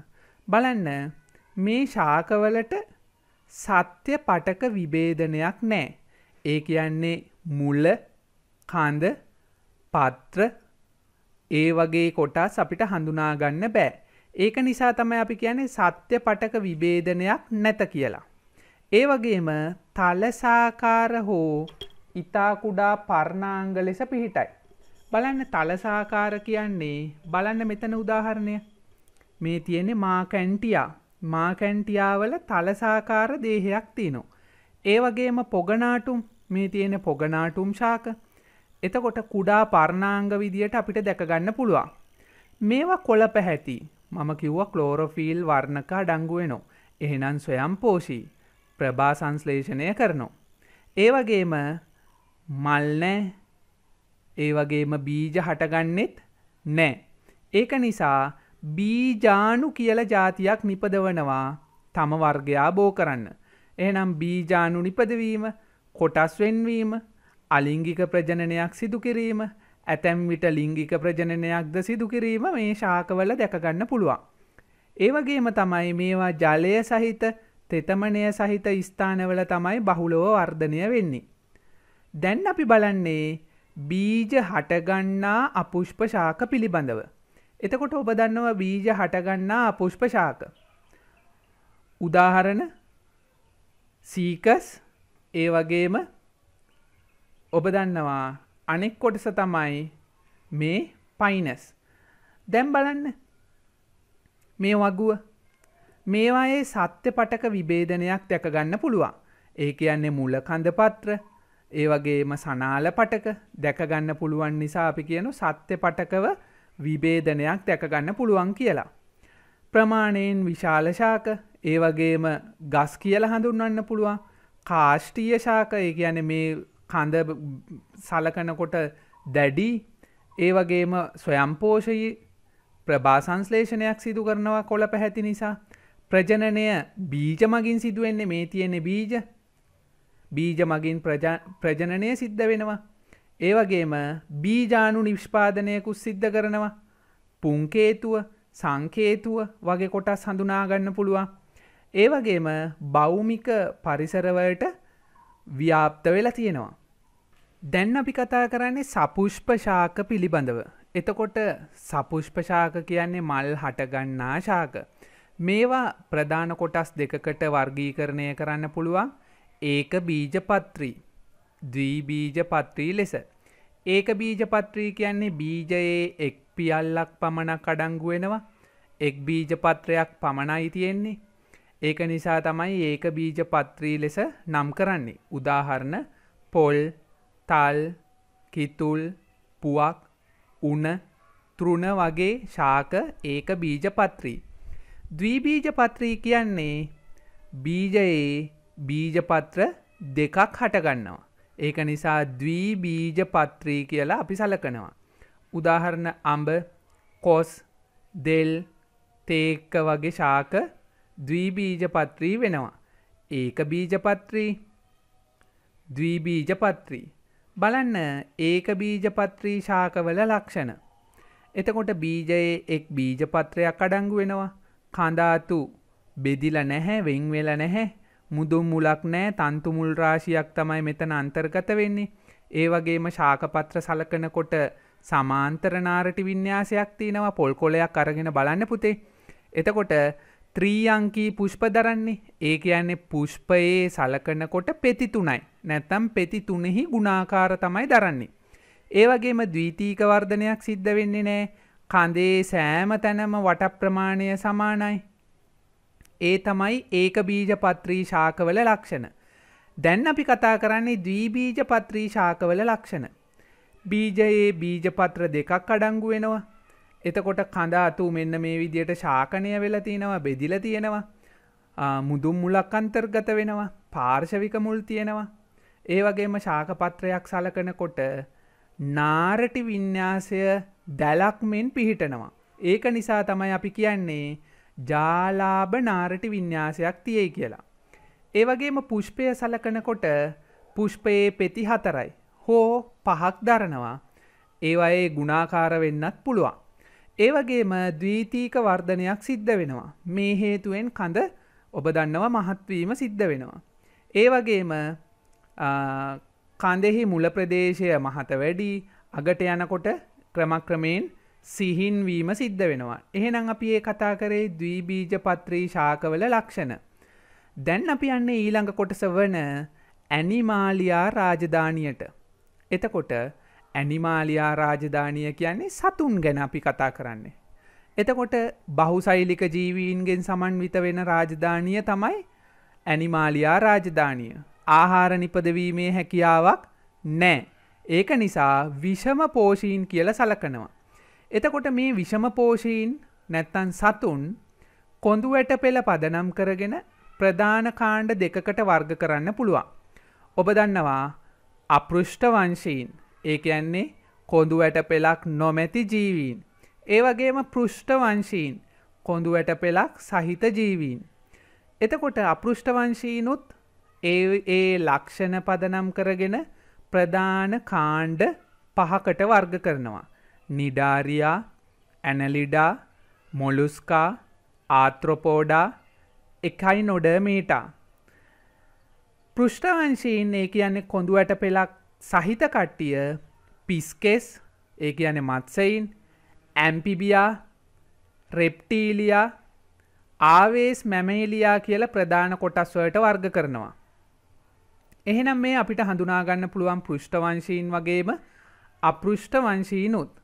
බලන්න මේ ශාකවලට සත්‍ය පටක විභේදනයක් නෑ. ඒ කියන්නේ මුල කඳ පත්‍ර ඒ වගේ කොටස් අපිට හඳුනාගන්න බෑ. ඒක නිසා තමයි අපි කියන්නේ සත්‍ය පටක විභේදනයක් නැත කියලා. ඒ වගේම තලසාකාර හෝ ඉතා කුඩා පර්ණාංග ලෙස පිහිටයි. බලන්න තලසාකාර කියන්නේ බලන්න මෙතන උදාහරණය. මේ තියෙන්නේ මා කැන්ටියා මාකැන්ටියාවල තලසාකාර දේහයක් තියෙනවා. ඒ වගේම පොගනාටුම් මේ තියෙන පොගනාටුම් ශාක. එතකොට කුඩා පර්ණාංග විදියට අපිට දැකගන්න පුළුවන්. මේවා කොළ පැහැති මම කිව්ව ක්ලෝරොෆිල් වර්ණක අඩංගුවෙනෝ. එහෙනම් ස්වයම් පෝෂී ප්‍රභා සංශ්ලේෂණය කරනවා. ඒ වගේම මල් නෑ ඒ වගේම බීජ හටගන්නෙත් නෑ. ඒක නිසා බීජානු කියල ජාතියක් නිපදවනවා තම වර්ගයා බෝ කරන්න. එහනම් බීජානු නිපදවීම කොටස් වෙන්වීම අලිංගික ප්‍රජණනයක් සිදුකිරීම ඇතැම් විට ලිංගික ප්‍රජණනයක් ද සිදුකිරීම මේ ශාකවල දැකගන්න පුළුවන්. ඒවගේම තමයි මේවා ජලය සහිත තෙතමනය සහිත ස්ථානවල තමයි බහුලොව වර්ධනය වෙන්නේ. දැන් අපි බලන්නේ බීජ හටගන්නා අපුෂ්ප ශාක පිළිබඳව. එතකොට ඔබ දන්නවා බීජ හටගන්නා පුෂ්පශාක. උදාහරණ සීකස් ඒ වගේම ඔබ දන්නවා අනෙක් කොටස තමයි මේ පයිනස්. දැම් බලන්න මේ වගුව මේවායේ සත්‍ය පටක විබේධනයක් දැකගන්න පුළුවන්. ඒ කියන්නේ මුල කඳපත්‍ර ඒ වගේම සනාල පටක දැකගන්න පුළුවන් නිසා අපි කියනු සත්‍ය පටකව විබේදනයක් දැකගන්න පුළුවන් කියලා. ප්‍රමාණයෙන් විශාල ශාක ඒ වගේම ගස් කියල හඳුන්වන්න පුළුවන් කාෂ්ටීය ශාක ඒ ගැන මේ කඳ සලකනකොට දැඩි ඒ වගේම ස්වයම්පෝෂයි ප්‍රභාසංස්ලේෂණයක් සිදු කරනවා කොළ පැහැති නිසා ප්‍රජනනය බීජ මගින් සිදුවෙන්නේ මේ තියෙන්නේ බීජ බීජ මගින් ප්‍රජනනය සිද්ධ වෙනවා ඒ වගේම බීජාණු නිෂ්පාදනයකුත් සිද්ධ කරනවා පුංකේතුව සංකේතුව වගේ කොටස් හඳුනාගන්න පුළුවන්. ඒ වගේම බෞමික පරිසරවලට ව්‍යාප්ත වෙලා තියෙනවා. දැන් අපි කතා කරන්නේ සපුෂ්පශාක පිළිබඳව. එතකොට සපුෂ්පශාක කියන්නේ මල් හටගන්නා ශාක. මේවා ප්‍රධාන කොටස් දෙකකට වර්ගීකරණය කරන්න පුළුවන් ඒක බීජපත්‍රී. ද්‍රීබීජපත්‍රී ලෙස. ඒක බීජපත්‍රී කියන්නේ බීජයේ එක් පියල්ලක් පමණක් අඩංගු වෙනවා එක් බීජපත්‍රයක් පමණයි තියෙන්නේ ඒක නිසා තමයි ඒක බීජපත්‍රී ලෙස නම් කරන්නේ උදාහරණ පොල් තල් කිතුල් පුවක් උණ තෘණ වගේ ශාක ඒක බීජපත්‍රී ද්විබීජපත්‍රී කියන්නේ බීජයේ බීජපත්‍ර දෙකක් හටගන්නවා ඒක නිසා ද්වී බීජ පත්‍රී කියලා අපි සලකනවා. උදාහරණ අඹ කොස් දෙල් තේක්ක වගේ ශාක ද්වීබීජ පත්‍රී වෙනවා. ඒක බීජපත්‍රී ද්වීබීජ පත්‍රී. බලන්න ඒක බීජපත්‍රී ශාකවල ලක්ෂණ. එතකොට බීජයේ එක් බීජපත්‍රයක් අඩංගු වෙනවා. කඳාතු බෙදිලා නැහැ වෙන් වෙලා නැහැ මුදුම් මුලක් නෑ තන්තු මුල් රාශියක් තමයි මෙතන අන්තර්ගත වෙන්නේ. ඒ වගේම ශාකපත්‍ර සලකනකොට සමාන්තර නාරටි වින්‍යාසයක් තියෙනවා පොල් කොලයක් අරගෙන බලන්න පුතේ. එතකොට ත්‍රීයංකී පුෂ්ප දරන්නේ. ඒ කියන්නේ පුෂ්පයේ සලකනකොට පෙති තුනයි. නැත්තම් පෙති තුනෙහි ගුණාකාර තමයි දරන්නේ. ඒ වගේම ද්විතීක වර්ධනයක් සිද්ධ වෙන්නේ නැහැ. කඳේ සෑම තැනම වට ප්‍රමාණය සමානයි. ඒ තමයි ඒක බීජ පත්‍රී ශාකවල ලක්ෂණ. දැන් අපි කතා කරන්නේ ද්වීබීජ පත්‍රී ශාකවල ලක්ෂණ. බීජයේ බීජපත්‍ර දෙකක් අඩංගු වෙනවා. එතකොට කඳ අතු මෙන්න මේ විදියට ශාකනය වෙලා තියෙනවා බෙදිලා තියෙනවා. මුදුම් මුලක් අන්තර්ගත වෙනවා. පාර්ශවික මුල් තියෙනවා. ඒ වගේම ශාකපත්‍රයක් සලකනකොට නාරටි විඤ්ඤාසය දැලක් මෙන් පිහිටනවා. ඒක නිසා තමයි අපි කියන්නේ ජාලාභ නාරටි විඤ්ඤාසයක් තියෙයි කියලා. ඒ වගේම පුෂ්පය සලකනකොට පුෂ්පයේ පෙති හතරයි හෝ පහක් දරනවා. ඒවයේ ගුණාකාර වෙන්නත් පුළුවන්. ඒ වගේම ද්විතීක වර්ධනයක් සිද්ධ වෙනවා. මේ හේතුවෙන් කඳ ඔබ දන්නවා මහත්වීම සිද්ධ වෙනවා. ඒ වගේම කඳෙහි මුල ප්‍රදේශය මහත වැඩි අගට යනකොට ක්‍රමක්‍රමයෙන් සිහින්වීම සිද්ධ වෙනවා. එහෙනම් අපි ඒ කතා කරේ ද්විබීජ පත්‍රී ශාකවල ලක්ෂණ. දැන් අපි යන්නේ ඊළඟ කොටස වන ඇනිමාලියා රාජධානියට. එතකොට ඇනිමාලියා රාජධානිය කියන්නේ සතුන් ගැන අපි කතා කරන්නේ. එතකොට බහුසෛලික ජීවීන්ගෙන් සමන්විත වෙන රාජධානිය තමයි ඇනිමාලියා රාජධානිය. ආහාර නිපදවීමේ හැකියාවක් නෑ. ඒක නිසා විෂම පෝෂීන් කියල සලකනවා. එතකොට මේ විෂමපෝෂීන් නැත්තන් සතුන් කොඳුවැට පෙළ පදනම් කරගෙන ප්‍රධාන කාණ්ඩ දෙකකට වර්ග කරන්න පුළුවන්. ඔබ දන්නවා අපෘෂ්ඨ වංශීන් ඒ කියන්නේ කොඳුවැට පෙළක් නොමැති ජීවීන්. ඒ වගේම පෘෂ්ඨ වංශීන් කොඳුවැට පෙළක් සහිත ජීවීන්. එතකොට අපෘෂ්ඨ වංශීනුත් ඒ ඒ ලක්ෂණ පදනම් කරගෙන ප්‍රධාන කාණ්ඩ පහකට වර්ග කරනවා. නිඩාරියා ඇනලිඩා මොලුස්කා ආත්‍රොපෝඩා එකයි නොඩර්මීටා පෘෂ්ඨවංශීන් ඒ කියන්නේ කොඳු ඇට පෙලක් සහිත කට්ටිය පිස්කෙස් ඒ කියන්නේ මත්සයින් ඇම්පිබියා රෙප්ටීලියා ආවේස් මැමේලියා කියල ප්‍රධාන කොටස්වලට වර්ග කරනවා. එහෙනම් මේ අපිට හඳුනාගන්න පුළුවන් පෘෂ්ඨවංශීන් වගේම අපෘෂ්ඨවංශීනුත්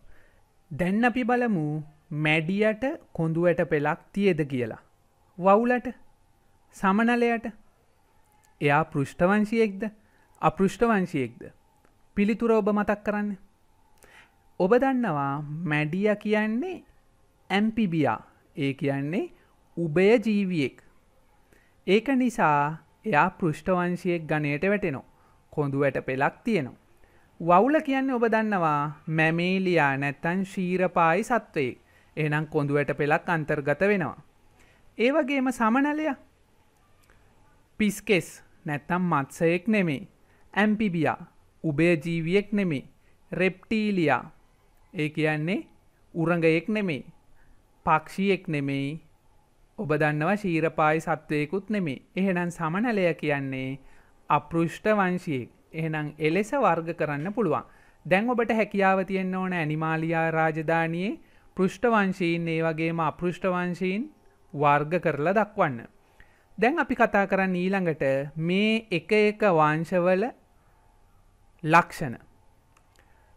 දැන් අපි බලමු මැඩියට කොඳුවට පෙලක් තියද කියලා. වවුලට සමනලයට එයා පෘෂ්ඨවංශයෙක්ද අපෘෂ්ඨවංශයෙක්ද පිළිතුර ඔබ මතක් කරන්න. ඔබ දන්නවා මැඩිය කියන්නේ ඇම්පිබියා ඒ කියන්නේ උබය ජීවියෙක්. ඒක නිසා එයා පෘෂ්ඨවංශයෙක් ගණයට වැටෙනෝ කොඳුවට පෙලක් තියෙනවා. වවුල කියන්නේ ඔබ දන්නවා මැමේලියා නැත්තන් ශීරපායි සත්වයේ. එහෙනම් කොඳුවැට පෙලක් අන්තර්ගත වෙනවා. ඒ වගේම සමනලය පිස්කෙස් නැත්තම් මත්සයෙක් නෙමේ. ඇම්පිබියා උභයජීවියෙක් නෙමේ. රෙප්ටීලියා ඒ කියන්නේ උරඟයෙක් නෙමේ. පක්ෂියෙක් නෙමෙයි ඔබ දන්නවා ශීරපායි සත්වයකුත් නෙමේ. එහෙනම් සමනලය කියන්නේ අපෘෂ්ඨ වංශියෙක්. එහෙනම් එලෙස වර්ග කරන්න පුළුවන්. දැන් ඔබට හැකියාව තියෙන්න ඕන ඇනිමාලියා රාජධානියේ පෘෂ්ඨවංශීන් ඒ වගේම අපෘෂ්ඨවංශීන් වර්ග කරලා දක්වන්න. දැන් අපි කතා කරන්න ඊළඟට මේ එක එක වංශවල ලක්ෂණ.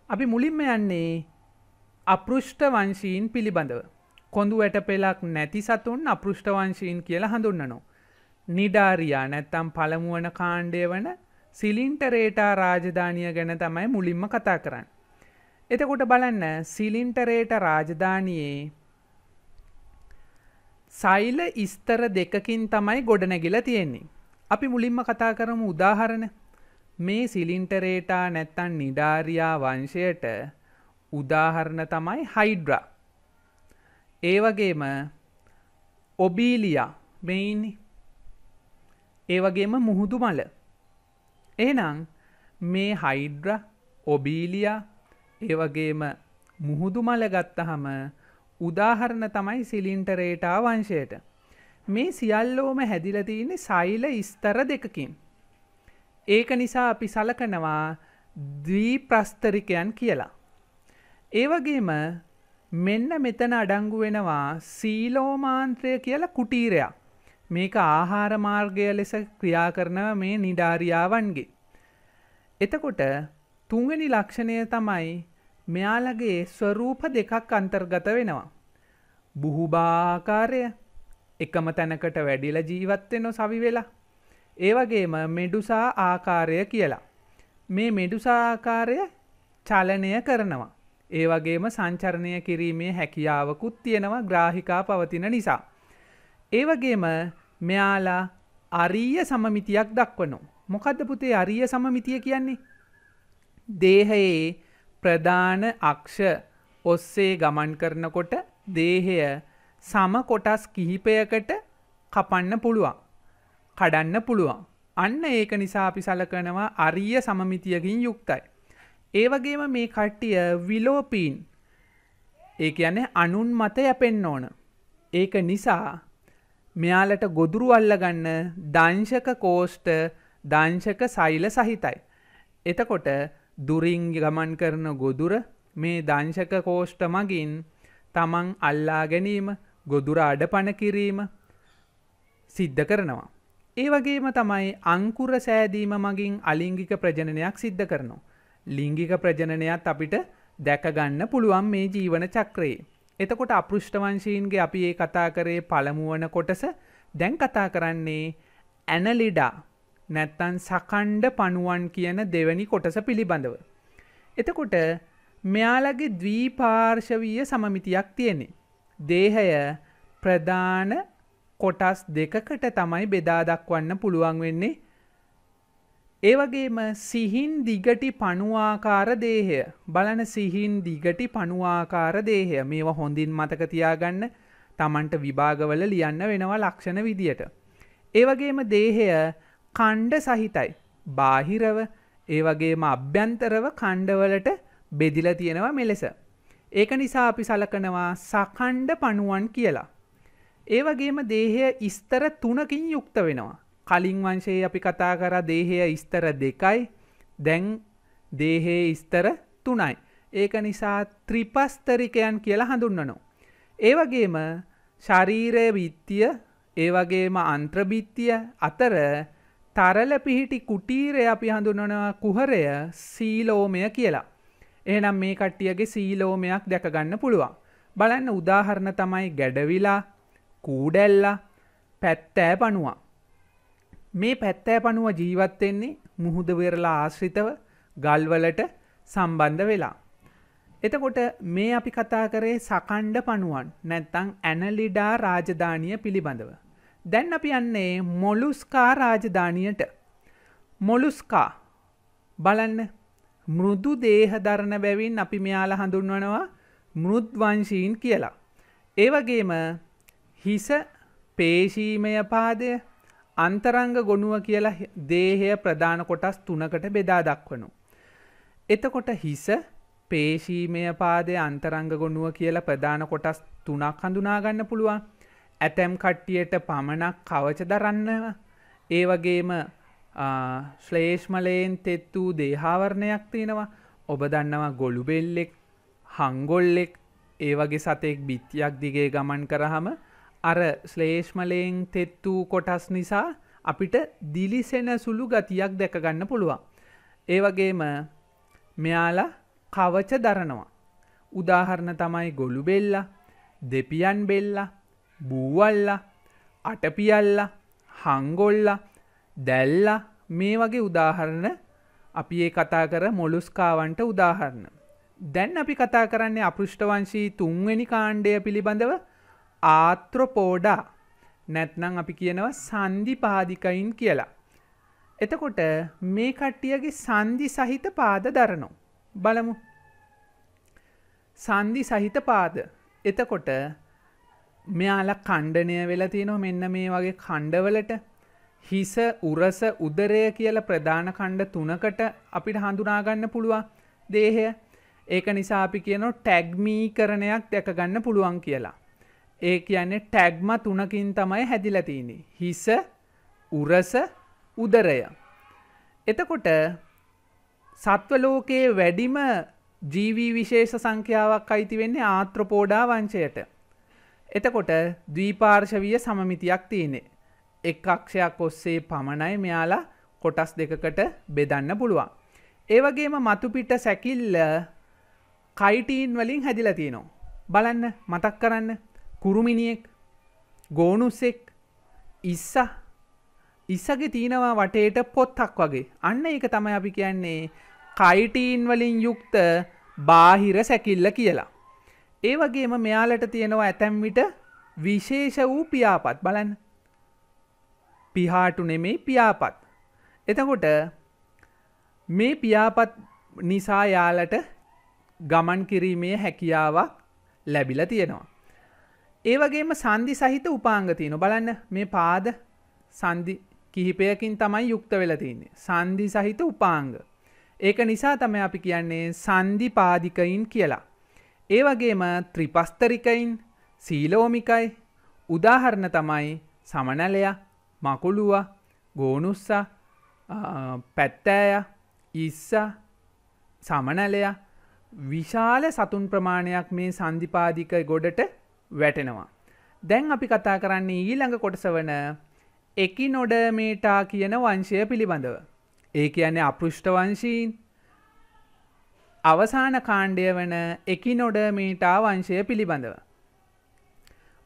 අපි මුලින්ම යන්නේ අපෘෂ්ඨ වංශීන් පිළිබඳව. කොඳු වැට පෙලක් නැති සතුන් අපෘෂ්ඨ වංශීන් කියලා හඳුන්වනවා. නිඩාරියා නැත්තම් පළමුවන කාණ්ඩය වන සිලින්ටරේටා රාජධානිය ගැන තමයි මුලින්ම කතා කරන්න. එතකොට බලන්න සිලින්ටරේට රාජධානයේ සෛල ඉස්තර දෙකකින් තමයි ගොඩනැගිලා තියෙන්නේ. අපි මුලින්ම කතා කරමු උදාහරණ මේ සිලින්ටරේටා නැත්තන් නිඩාරියා වංශයට උදාහරණ තමයි හයිඩ්‍රා. ඒ වගේම ඔබීලියා මෙයිනි ඒ වගේම මුහුදු මල එනම් මේ හයිඩ්‍ර ඔබීලිය ඒවගේම මුහුදු මල ගත්තහම උදාහරණ තමයි සිලින්ටරේටා වංශයට. මේ සියල්ලෝම හැදිලතියන්නේ සයිල ඉස්තර දෙකකින්. ඒක නිසා අපි සලකනවා දී ප්‍රස්තරිකයන් කියලා. ඒවගේම මෙන්න මෙතන අඩංගු වෙනවා සීලෝමාන්ත්‍රය කියලා කුටීරයක්. මේක ආහාර මාර්ගය ලෙස ක්‍රියා කරනව මේ නිඩාරියාවන්ගේ. එතකොට තුන්වෙනි ලක්ෂණය තමයි මෙයාලගේ ස්වරූප දෙකක් අන්තර්ගත වෙනවා. බුහුබාකාරය එකම තැනකට වැඩිලා ජීවත් වෙන සවි වෙලා. ඒ වගේම මෙඩුසා ආකාරය කියලා. මේ මෙඩුසා ආකාරය චලනය කරනවා. ඒ වගේම සංචරණය කිරීමේ හැකියාවකුත් තියෙනවා ග්‍රාහිකා පවතින නිසා. ඒ වගේම මෙයාලා අරිය සමමිතියක් දක්වනෝ. මොකද්ද පුතේ අරිය සමමිතිය කියන්නේ? දේහයේ ප්‍රධාන අක්ෂ ඔස්සේ ගමන් කරනකොට දේහය සම කොටස් කිහිපයකට කපන්න පුළුවන්. කඩන්න පුළුවන්. අන්න ඒක නිසා අපි සලකනවා අරිය සමමිතියකින් යුක්තයි. ඒ වගේම මේ කට්ටිය විලෝපීන් ඒ කියන්නේ අනුන් මත යැපෙන්න ඕන. ඒක නිසා මෙයාලට ගොදුරු අල්ලගන්න දංශක කෝෂ්ට දංශක සෛල සහිතයි. එතකොට දුරින් ගමන් කරන ගොදුර මේ දංශක කෝෂ්ට මගින් තමන් අල්ලා ගැනීම ගොදුර අඩ පණ කිරීම සිද්ධ කරනවා. ඒ වගේම තමයි අංකුර සෑදීම මගින් අලිංගික ප්‍රජනනයක් සිද්ධ කරනවා. ලිංගික ප්‍රජනනයත් අපිට දැකගන්න පුළුවන් මේ ජීවන චක්‍රයේ. එතකොට අපෘෂ්ඨවංශීන්ගේ අපි ඒ කතා කරේ පළමුුවන කොටස දැන් කතා කරන්නේ ඇනලිඩා නැත්තන් සකණ්ඩ පණුවන් කියන දෙවැනි කොටස පිළිබඳව. එතකොට මෙයාලගේ ද්වීපාර්ශවීය සමමිතියක් තියෙනෙ. දේහය ප්‍රධාන කොටස් දෙකකට තමයි බෙදා දක්වන්න පුළුවන් වෙන්නේ ඒවගේම සිහින් දිගටි පණුවාකාර දේහය බලන සිහින් දිගටි පණුවාකාර දේහය මේවා හොඳින් මතක තියාගන්න තමන්ට විභාගවල ලියන්න වෙනවා ලක්ෂණ විදියට. ඒවගේම දේහය කණ්ඩ සහිතයි බාහිරව ඒවගේම අභ්‍යන්තරව කණ්ඩවලට බෙදිල තියෙනවා මෙලෙස. ඒක නිසා අපි සලකනවා සකණ්ඩ පණුවන් කියලා. ඒවගේම දේහය ඉස්තර තුනකින් යුක්ත වෙනවා. කලින් වංශයේ අපි කතා කර දේහය ඉස්තර දෙකයි දැන් දේහේ ඉස්තර තුනයි. ඒක නිසා ත්‍රිපස්තරිකයන් කියලා හඳුන්නනෝ. ඒවගේම ශරීරය විත්තිය ඒවගේම අන්ත්‍රභිත්තිය අතර තරල පිහිටි කුටීරය අපි හඳුනනවා කුහරය සීලෝමය කියලා. එහනම් මේ කට්ටියගේ සීලෝමයක් දැකගන්න පුළුවන්. බලන්න උදාහරණ තමයි ගැඩවිලා කූඩැල්ලා පැත්තෑ පනුවා. මේ පැත්තෑ පනුව ජීවත්වෙන්නේ මුහුද වෙරලා ආශ්‍රිතව ගල්වලට සම්බන්ධ වෙලා. එතකොට මේ අපි කතා කරේ සකණ්ඩ පනුවන් නැත්තං ඇනලිඩා රාජධානිය පිළිබඳව. දැන් අපි යන්නේ මොලුස්කා රාජධානියට. මොලුස්කා බලන්න මෘදු දේහධරණ බැවින් අපි මෙයාල හඳුන්වනවා මෘද්වංශීන් කියලා. ඒවගේම හිස පේශීමය පාදය අන්තරංග ගොනුව කියලා දේහය ප්‍රධාන කොටස් තුනකට බෙදා දක්වනු. එතකොට හිස පේශීමය පාදය අන්තරංග ගොනුව කියලා ප්‍රධාන කොටස් තුනක් හඳුනාගන්න පුළුවන් ඇතැම් කට්ටියට පමණක් කවච දරන්නව ඒ වගේම ශ්ලේෂ්මලයෙන් තෙත් වූ දේහාවරණයක් තියෙනවා ඔබ දන්නවා ගොළුබෙල්ලෙක් හංගොල්ලෙක් ඒ වගේ සතෙක් බිත්තියක් දිගේ ගමන් කරහම අර ශ්ලේෂ්මලයෙන් තෙත්වූ කොටස් නිසා අපිට දිලිසෙන සුළු ගතියක් දැකගන්න පුළුවන්. ඒ වගේම මෙයාලා කවච දරනවා. උදාහරණ තමයි ගොළු බෙල්ලා දෙපියන් බෙල්ලා බූවල්ලා අටපියල්ලා හංගොල්ලා දැල්ලා මේ වගේ උදාහරණ අපි ඒ කතා කර මොලුස්කාවන්ට උදාහරණ. දැන් අපි කතා කරන්නේ අපෘෂ්ඨවංශී තුන්වෙනි කාණ්ඩය පිළිබඳව ආත්‍රපෝඩා නැත්නම් අපි කියනවා සන්ධිපාදිකයින් කියලා. එතකොට මේ කට්ටියගේ සන්ධි සහිත පාද දරනෝ. බලමු. සන්ධි සහිත පාද. එතකොට මෙයාලා කණ්ඩනය වෙලා තියෙනවා මෙන්න මේ වගේ කණ්ඩවලට හිස උරස උදරය කියලා ප්‍රධාන කණ්ඩ තුනකට අපිට හඳුනාගන්න පුළුවන් දේහය. ඒක නිසා අපි කියනවා ටැග්මීකරණයක් දැකගන්න පුළුවන් කියලා. ඒ කියන්නේ ටැග්ම තුනකින් තමයි හැදිලා තියෙන්නේ. හිස, උරස, උදරය. එතකොට සත්ව ලෝකයේ වැඩිම ජීවී විශේෂ සංඛ්‍යාවක් අයිති වෙන්නේ ආත්‍රපෝඩා වංශයට. එතකොට ද්විපාර්ශවීය සමමිතියක් තියෙන්නේ. එක් අක්ෂයක් ඔස්සේ පමණයි මෙයාලා කොටස් දෙකකට බෙදන්න පුළුවන්. ඒ වගේම මතුපිට සැකිල්ල කයිටීන් වලින් හැදිලා තියෙනවා. බලන්න මතක් කරන්න කුරුමිණියෙක් ගෝනුසෙක් ඉස්ස ඉස්සගේ තියෙනවා වටේට පොත්තක් වගේ අන්න ඒක තමයි අපි කියන්නේ කයිටීන් වලින් යුක්ත බාහිර සැකිල්ල කියලා. ඒ වගේම මෙයාලට තියෙනවා ඇතැම් විට විශේෂ වූ පියාපත් බලන්න. පිහාටු නෙමේ පියාපත්. එතකොට මේ පියාපත් නිසා යාලට ගමන් කිරීමේ හැකියාවක් ලැබිල තියෙනවා. ඒවගේම සන්දි සහිත උපාංගතියන බලන්න මේ පාද සන්දි කිහිපයකින් තමයි යුක්ත වෙලතින්නේ සන්දි සහිත උපාංග. ඒක නිසා තම අපි කියන්නේ සන්දි පාදිකයින් කියලා. ඒ වගේම ත්‍රිපස්තරිකයින් සීලෝමිකයි උදාහරණ තමයි සමනලය මකුළුව ගෝනුස්ස පැත්තෑය ඉස්ස සමනලය විශාල සතුන් ප්‍රමාණයක් මේ සන්ධිපාදික ගොඩට වැටෙනවා. දැන් අපි කතා කරන්නේ ඊළඟ කොටස වන එකිනොඩමේටා කියන වංශය පිළිබඳව. ඒ කියන්නේ අපෘෂ්ඨ වංශීන් අවසාන කාණ්ඩය වන එකිනොඩමේටා වංශය පිළිබඳව.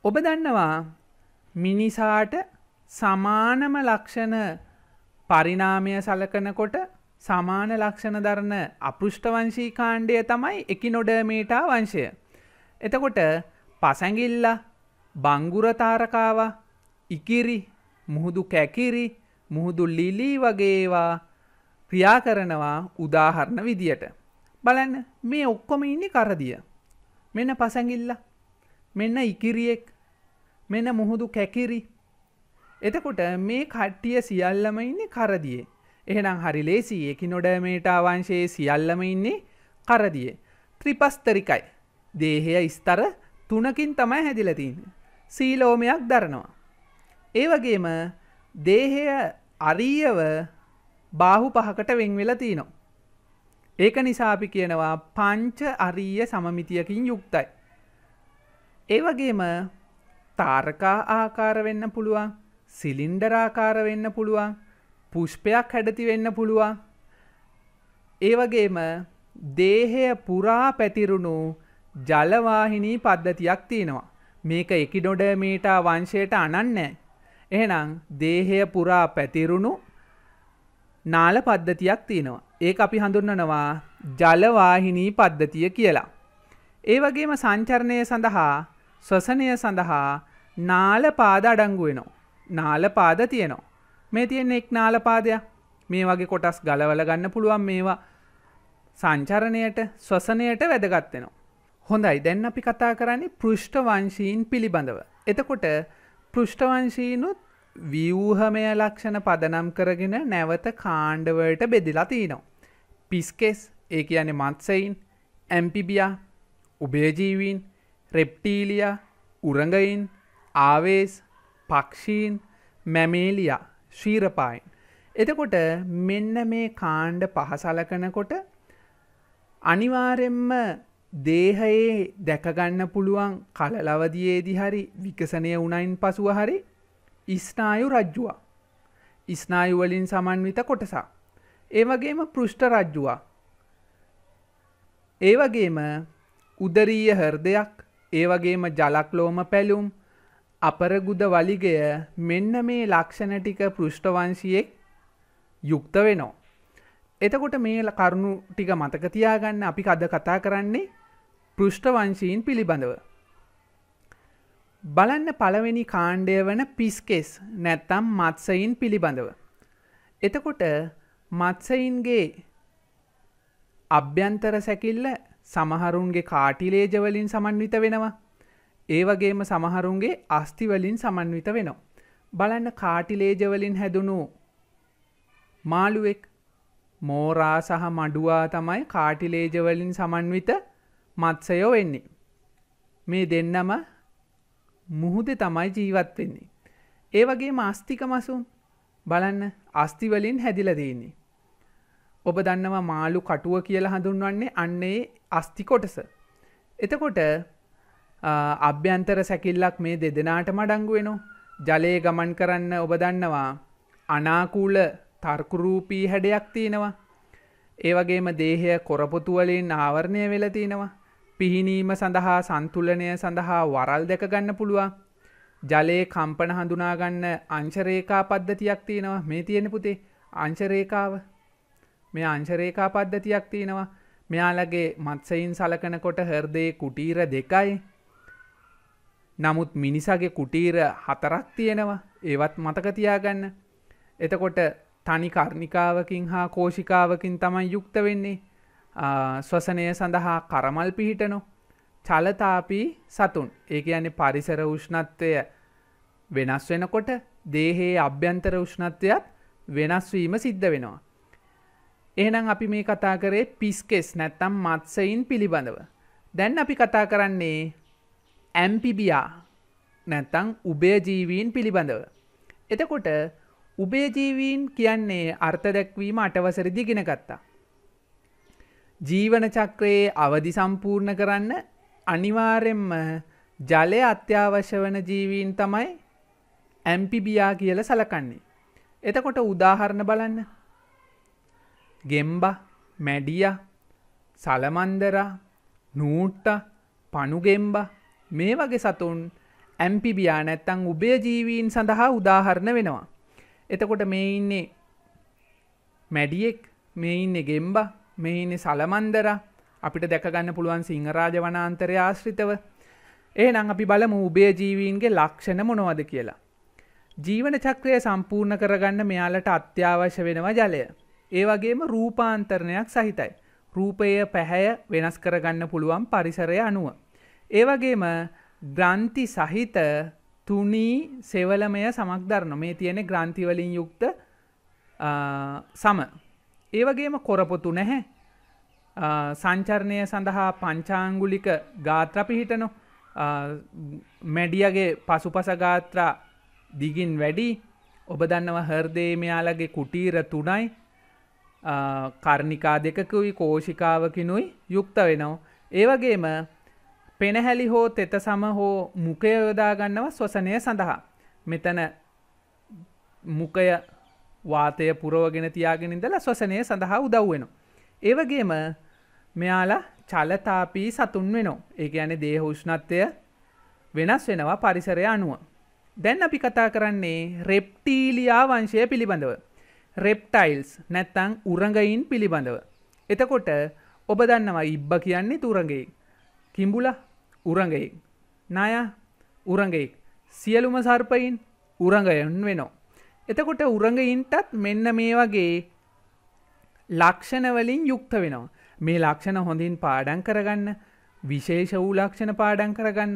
ඔබ දන්නවා මිනිසාට සමානම ලක්ෂණ පරිණාමය සලකනකොට සමාන ලක්ෂණ දරන අපෘෂ්ඨ වංශී කාණ්ඩය තමයි එකිනොඩමේටා වංශය. එතකොට පසැඟිල්ල බංගුරතාරකාව ඉකිරි මුහුදු කැකිරි මුහුදු ලිලී වගේවා ක්‍රියා කරනවා උදාහරණ විදියට. බලන්න මේ ඔක්කොම ඉන්න කරදිය. මෙන්න පසැඟිල්ල මෙන්න ඉකිරියෙක් මෙන්න මුහුදු කැකිරි එතකොට මේ කට්ටිය සියල්ලම ඉන්නේ කරදියේ. එහෙනම් හරි ලේසි එකි නොඩමේටාවංශයේ සියල්ලම ඉන්නේ කරදියේ. ත්‍රිපස්තරිකයි. දේහය ස්තර තුනකින් තමයි හැදිලා තියෙන්නේ. සීලෝමයක් දරනවා. ඒ වගේම දේහය අරියව බාහු පහකට වෙන් වෙලා තිනවා. ඒක නිසා අපි කියනවා පංච අරිය සමමිතියකින් යුක්තයි. ඒ වගේම තාරකා ආකාර වෙන්න පුළුවන්, සිලින්ඩර් ආකාර වෙන්න පුළුවන්, පුෂ්පයක් හැඩති වෙන්න පුළුවන්. ඒ වගේම දේහය පුරා පැතිරුණු ජලවාහිනී පද්ධතියක් තියෙනවා. මේක එකිඩොඩමීටා වංශයට අනන්නේ. එහෙනම් දේහය පුරා පැතිරුණු නාල පද්ධතියක් තියෙනවා. ඒක අපි හඳුන්වනවා ජලවාහිනී පද්ධතිය කියලා. ඒ වගේම සංචරණය සඳහා ශ්වසනය සඳහා නාල පාද අඩංගු වෙනවා. නාල පාද තියෙනවා. මේ තියෙන එක් නාල පාදයක්. මේ වගේ කොටස් ගලවල ගන්න පුළුවන් මේවා සංචරණයට ශ්වසනයට වැදගත් වෙනවා. හොඳයි දැන් අපි කතා කරන්නේ පෘෂ්ඨවංශීන් පිළිබඳව. එතකොට පෘෂ්ඨවංශීනුත් ව්‍යූහමය ලක්ෂණ පදනම් කරගෙන නැවත කාණ්ඩවලට බෙදිලා තිනවා. පිස්කෙස් ඒ කියන්නේ මත්සයින් ඇම්පිබියා උභයජීවීන් රෙප්ටීලියා උරඟයින් ආවේස් පක්ෂීන් මැමේලියා ශීරපායින්. එතකොට මෙන්න මේ කාණ්ඩ පහසලකනකොට අනිවාරෙන්ම දේහයේ දැකගන්න පුළුවන් කලලවදයේදි හරි විකසනය වුණයින් පසුව හරි ඉස්නායු රජ්ජුවා. ඉස්නායුවලින් සමන්විත කොටසා. ඒවගේම පෘෂ්ට රජ්ජුවා. ඒවගේම උදරීය හර්දයක් ඒවගේම ජලක්ලෝම පැලුම් අපරගුද වලිගය මෙන්න මේ ලක්ෂණ ටික පෘෂ්ටවංශයෙක් යුක්ත වෙනෝ. එතකොට මේ කරුණු ටික මතකතියාගන්න අපි කද කතා කරන්නේ පෘෂ්ඨවංශීන් පිළිබඳව. බලන්න පළවෙනි කාණ්ඩය වන පිස්කෙස් නැත්තම් මත්සයින් පිළිබඳව. එතකොට මත්සයින්ගේ අභ්‍යන්තර සැකිල්ල සමහරුන්ගේ කාටිලේජවලින් සමන්විත වෙනවා. ඒ වගේම සමහරුන්ගේ අස්තිවලින් සමන්විත වෙනවා. බලන්න කාටිලේජවලින් හැදුණු මාළුවෙක් මෝරා සහ මඩුවා තමයි කාටිලේජවලින් සමන්විත මත්සයෝ වෙන්නේ. මේ දෙන්නම මුහුදේ තමයි ජීවත් වෙන්නේ. ඒ වගේ මාස්තික මසුන් බලන්න අස්තිවලින් හැදිලදන්නේ. ඔබ දන්නවා මාළු කටුව කියලා හඳුන්වන්නේ අන්නේ අස්ති කොටස. එතකොට අභ්‍යන්තර සැකිල්ලක් මේ දෙදෙනට මඩංගුවෙනු ජලයේ ගමන් කරන්න ඔබ දන්නවා අනාකූල තර්කුරූපී හැඩයක් තියෙනවා. ඒ වගේම දේහය කොරපොතුවලින් ආවරණය වෙලා තියෙනවා. පිහිනීම සඳහා සන්තුලනය සඳහා වරල් දැකගන්න පුළුවන් ජලයේ කම්පන හඳුනාගන්න අංශරේකා පද්ධතියක් තියෙනවා මේ තියෙන පුතේ අංශරේකාව මේ අංශරේකා පද්ධතියක් තියෙනවා මෙයාලගේ මත්සයින් සලකනකොට හර්දයේ කුටීර දෙකයි නමුත් මිනිසගේ කුටීර හතරක් තියෙනවා ඒවත් මතකතියාගන්න එතකොට තනි කර්ණිකාවකින් හා කෝෂිකාවකින් තමයි යුක්ත වෙන්නේ ස්වසනය සඳහා කරමල් පිහිටනු චලතාපී සතුන් ඒක යන්නේ පරිසර උෂ්ණත්වය වෙනස් වෙනකොට දේහයේ අභ්‍යන්තර උෂ්ණත්වයත් වෙනස්වීම සිද්ධ වෙනවා. එහෙනම් අපි මේ කතා කරේ පිස්කෙස් නැත්තම් මත්සයින් පිළිබඳව. දැන් අපි කතා කරන්නේ ඇම්පිබියා නැත්තං උබේජීවීන් පිළිබඳව. එතකොට උබේජීවීන් කියන්නේ අර්ථ දැක්වීම අටවසරදි ගෙනගත්තා. ජීවන චක්‍රයේ අවදි සම්පූර්ණ කරන්න අනිවාරෙන්ම ජලය අත්‍යවශ්‍ය වන ජීවීන් තමයි ඇම්පිබියා කියල සලකන්නේ. එතකොට උදාහරණ බලන්න. ගෙම්බ මැඩිය සලමන්දර නූට්ට පනුගෙම්බ මේ වගේ සතුන් ඇම්පිබියා නැත්තං උබේ ජීවීන් සඳහා උදාහරණ වෙනවා. එතකොට මේ ඉන්නේ මැඩියෙක් මේ ඉන්න ගෙම්බා මෙහිනි සලමන්දර අපිට දැකගන්න පුළුවන් සිංහරාජ වනාන්තරය ආශ්‍රිතව ඒනං අපි බලමු උබේ ජීවීන්ගේ ලක්ෂණ මොනවද කියලා. ජීවන චක්‍රය සම්පූර්ණ කරගන්න මෙයාලට අත්‍යවශ්‍ය වෙනවා ජලය. ඒ වගේම රූපාන්තරණයක් සහිතයි. රූපය පැහැය වෙනස් කරගන්න පුළුවන් පරිසරය අනුව. ඒ වගේම ග්‍රන්ථි සහිත තුනී සෙවලමය සමක්දරන මේ තියෙන ග්‍රන්ථිවලින් යුක්ත සම ඒවගේම කොරපොතු නැහැ සංචරණය සඳහා පංචාංගුලික ගාත්‍ර පිහිටනො මැඩියගේ පසුපස ගාත්‍රා දිගින් වැඩි ඔබ දන්නව හර්දේ මෙයාලගේ කුටීර තුනයි කර්ණිකා දෙකකුයි කෝෂිකාවකිනුයි යුක්ත වෙනව. ඒවගේම පෙනහැලි හෝ තෙත සම හෝ මුකයයොදාගන්නව ස්වසනය සඳහා. මෙතන මුකය වාතය පුරෝගෙන තියාගෙන ඉඳලා ශ්වසනය සඳහා උදව් වෙනවා. ඒ වගේම මෙයාලා චලතාපී සතුන් වෙනවා. ඒ කියන්නේ දේහ උෂ්ණත්වය වෙනස් වෙනවා පරිසරය අනුව. දැන් අපි කතා කරන්නේ රෙප්ටීලියා වංශය පිළිබඳව. රෙප්ටයිල්ස් නැත්තං උරඟයින් පිළිබඳව. එතකොට ඔබ දන්නවා ඉබ්බ කියන්නේ තුරඟයෙක්. කිඹුල උරඟයෙක්. නාය උරඟයෙක්. සියලුම සර්පයින් උරඟයන් වෙනවා. එතකොට උරඟයින්ටත් මෙන්න මේ වගේ ලක්ෂණවලින් යුක්ත වෙනවා. මේ ලක්ෂණ හොඳින් පාඩන් කරගන්න විශේෂ වූ ලක්ෂණ පාඩන් කරගන්න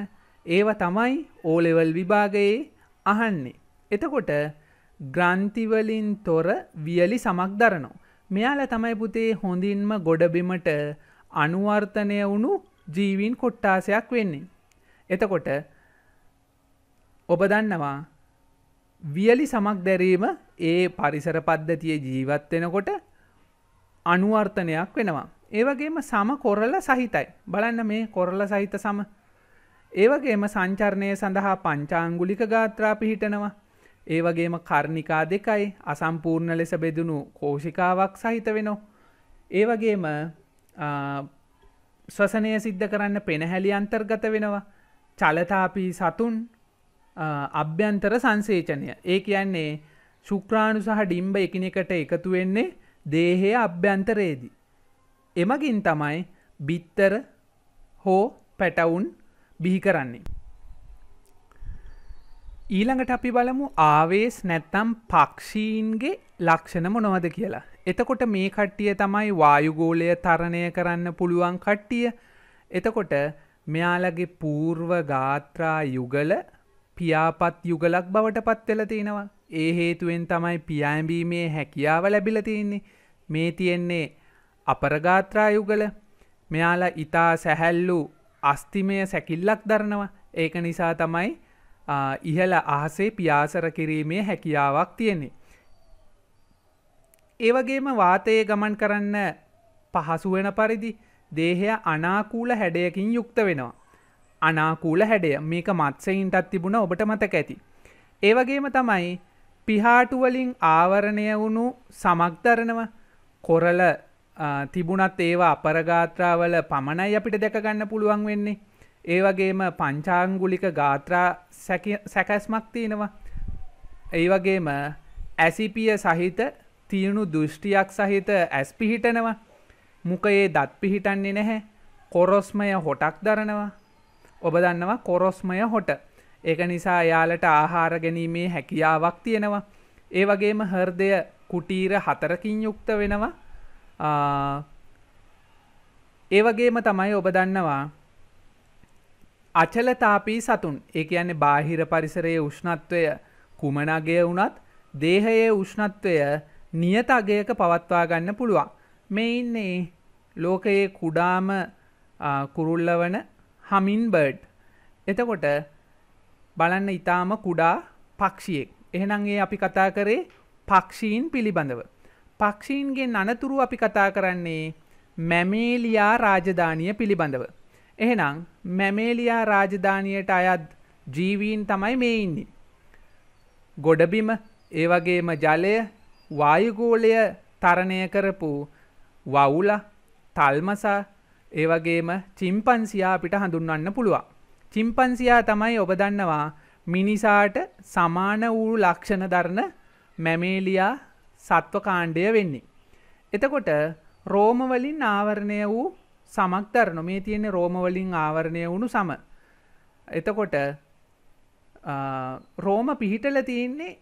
ඒව තමයි ඕලෙවල් විභාගයේ අහන්නේ. එතකොට ග්‍රන්තිවලින් තොර වියලි සමක් දරනෝ. මෙයාල තමයි පුතේ හොඳින්ම ගොඩබිමට අනුවර්තනය වුණු ජීවින් කොට්ටාසයක් වෙන්නේ. එතකොට ඔබ දන්නවා වියලි සමක් දැරීම ඒ පරිසර පද්ධතිය ජීවත් වෙනකොට අනුවර්තනයක් වෙනවා. ඒවගේම සම කොරල සහිතයි. බලන්න මේ කොරල සහිත සම. ඒවගේම සංචරණය සඳහා පංචාංගුලික ගාත්‍රා පිහිටනවා. ඒවගේම කර්ණිකා දෙකයි අසම්පූර්ණ ලෙස බෙදුණු කෝෂිකාවක් සහිත වෙනවා. ඒවගේම ස්වසනය සිද්ධ කරන්න පෙනහැලි අන්තර්ගත වෙනවා. චලතාපී සතුන් අභ්‍යන්තර සංසේචනය ඒ කියන්නේ ශුක්‍රාණු සහ ඩිම්බ එකිනෙකට එකතු වෙන්නේ දේහය අභ්‍යන්තරයේදී. එමගින් තමයි බිත්තර හෝ පැටවුන් බිහි කරන්නේ. ඊළඟට අපි බලමු ආවේස් නැත්තම් පක්ෂීන්ගේ ලක්ෂණ මොනවද කියලා. එතකොට මේ කට්ටිය තමයි වායුගෝලය තරණය කරන්න පුළුවන් කට්ටිය. එතකොට මෙයාලගේ පූර්ව ගාත්‍රා යුගල පියාපත් යුගලක් බවට පත්වෙල තියෙනවා ඒ හේතුවෙන් තමයි පියාඹීමේ හැකියාව ලැබිල තියෙන්නේ මේ තියෙන්නේ අපරගාත්‍රා යුගල මෙයාලා ඉතා සැහැල්ලු අස්තිමය සැකිල්ලක් දරනවා ඒක නිසා තමයි ඉහළ අහසේ පියාසර කිරීමේ හැකියාවක් තියෙන්නේ ඒවගේම වාතයේ ගමන් කරන්න පහසුවෙන පරිදි දේහය අනාකූල හැඩයකින් යුක්ත වෙනවා අනාකූල හැඩය මේක මත්සයින්ටත් තිබුණ ඔබට මතක ඇති. ඒවගේම තමයි පිහාටුවලින් ආවරණය වුණු සමක්දරනව කොරල තිබුණත් ඒවා අපරගාත්‍රාවල පමණයි අපිට දැකගන්න පුළුවන් වෙන්නේ. ඒවගේම පංචාංගුලික ගාත්‍රා සැකැස්මක් තියෙනවා. ඒවගේම ඇසිපිය සහිත තියුණු දෘෂ්ටියක් සහිත ඇස් පිහිටනවා. මුකයේ දත් පිහිටන්නේ නැහැ කොරොස්මය හොටක් දරනවා ඔබ දන්නවා කොරොස්මය හොට ඒක නිසා යාලට ආහාර ගැනීමේ හැකියාවක් තියෙනවා ඒ වගේම හර්දය කුටීර හතරකින් යුක්ත වෙනවා ඒ වගේම තමයි ඔබ දන්නවා අචලතාපී සතුන් ඒ කියන්නේ බාහිර පරිසරයේ උෂ්ණත්වය කුමනගය වුණත් දේහයේ උෂ්ණත්වය නියත අගයක පවත්වා ගන්න පුළුවන් මේ ඉන්නේ ලෝකයේ කුඩාම කුරුල්ලවන හමින් බර්ඩ් එතකොට බලන්න ඉතාම කුඩා පක්ෂියෙක් එහෙනම් ඒ අපි කතා කරේ පක්ෂීන් පිළිබඳව පක්ෂීන්ගේ අනතුරු අපි කතා කරන්නේ මැමේලියා රාජධානිය පිළිබඳව එහෙනම් මැමේලියා රාජධානියට අයත් ජීවීන් තමයි මේ ඉන්නේ. ගොඩබිම ඒ වගේම ජලය වායුගෝලය තරණය කරපු වවුල තල්මසා ඒ වගේම චිම්පන්සියා අපිට හඳුන්වන්න පුළුවන්. චිම්පන්සියා තමයි ඔබ දන්නවා මිනිසාට සමාන වූ ලක්ෂණ දරන මැමේලියා සත්ව කාණ්ඩය වෙන්නේ. එතකොට රෝමවලින් ආවරණය වූ සමක්තරන මේ තියෙන රෝමවලින් ආවරණය වුණු සම. එතකොට රෝම පිහිටල තියෙන්නේ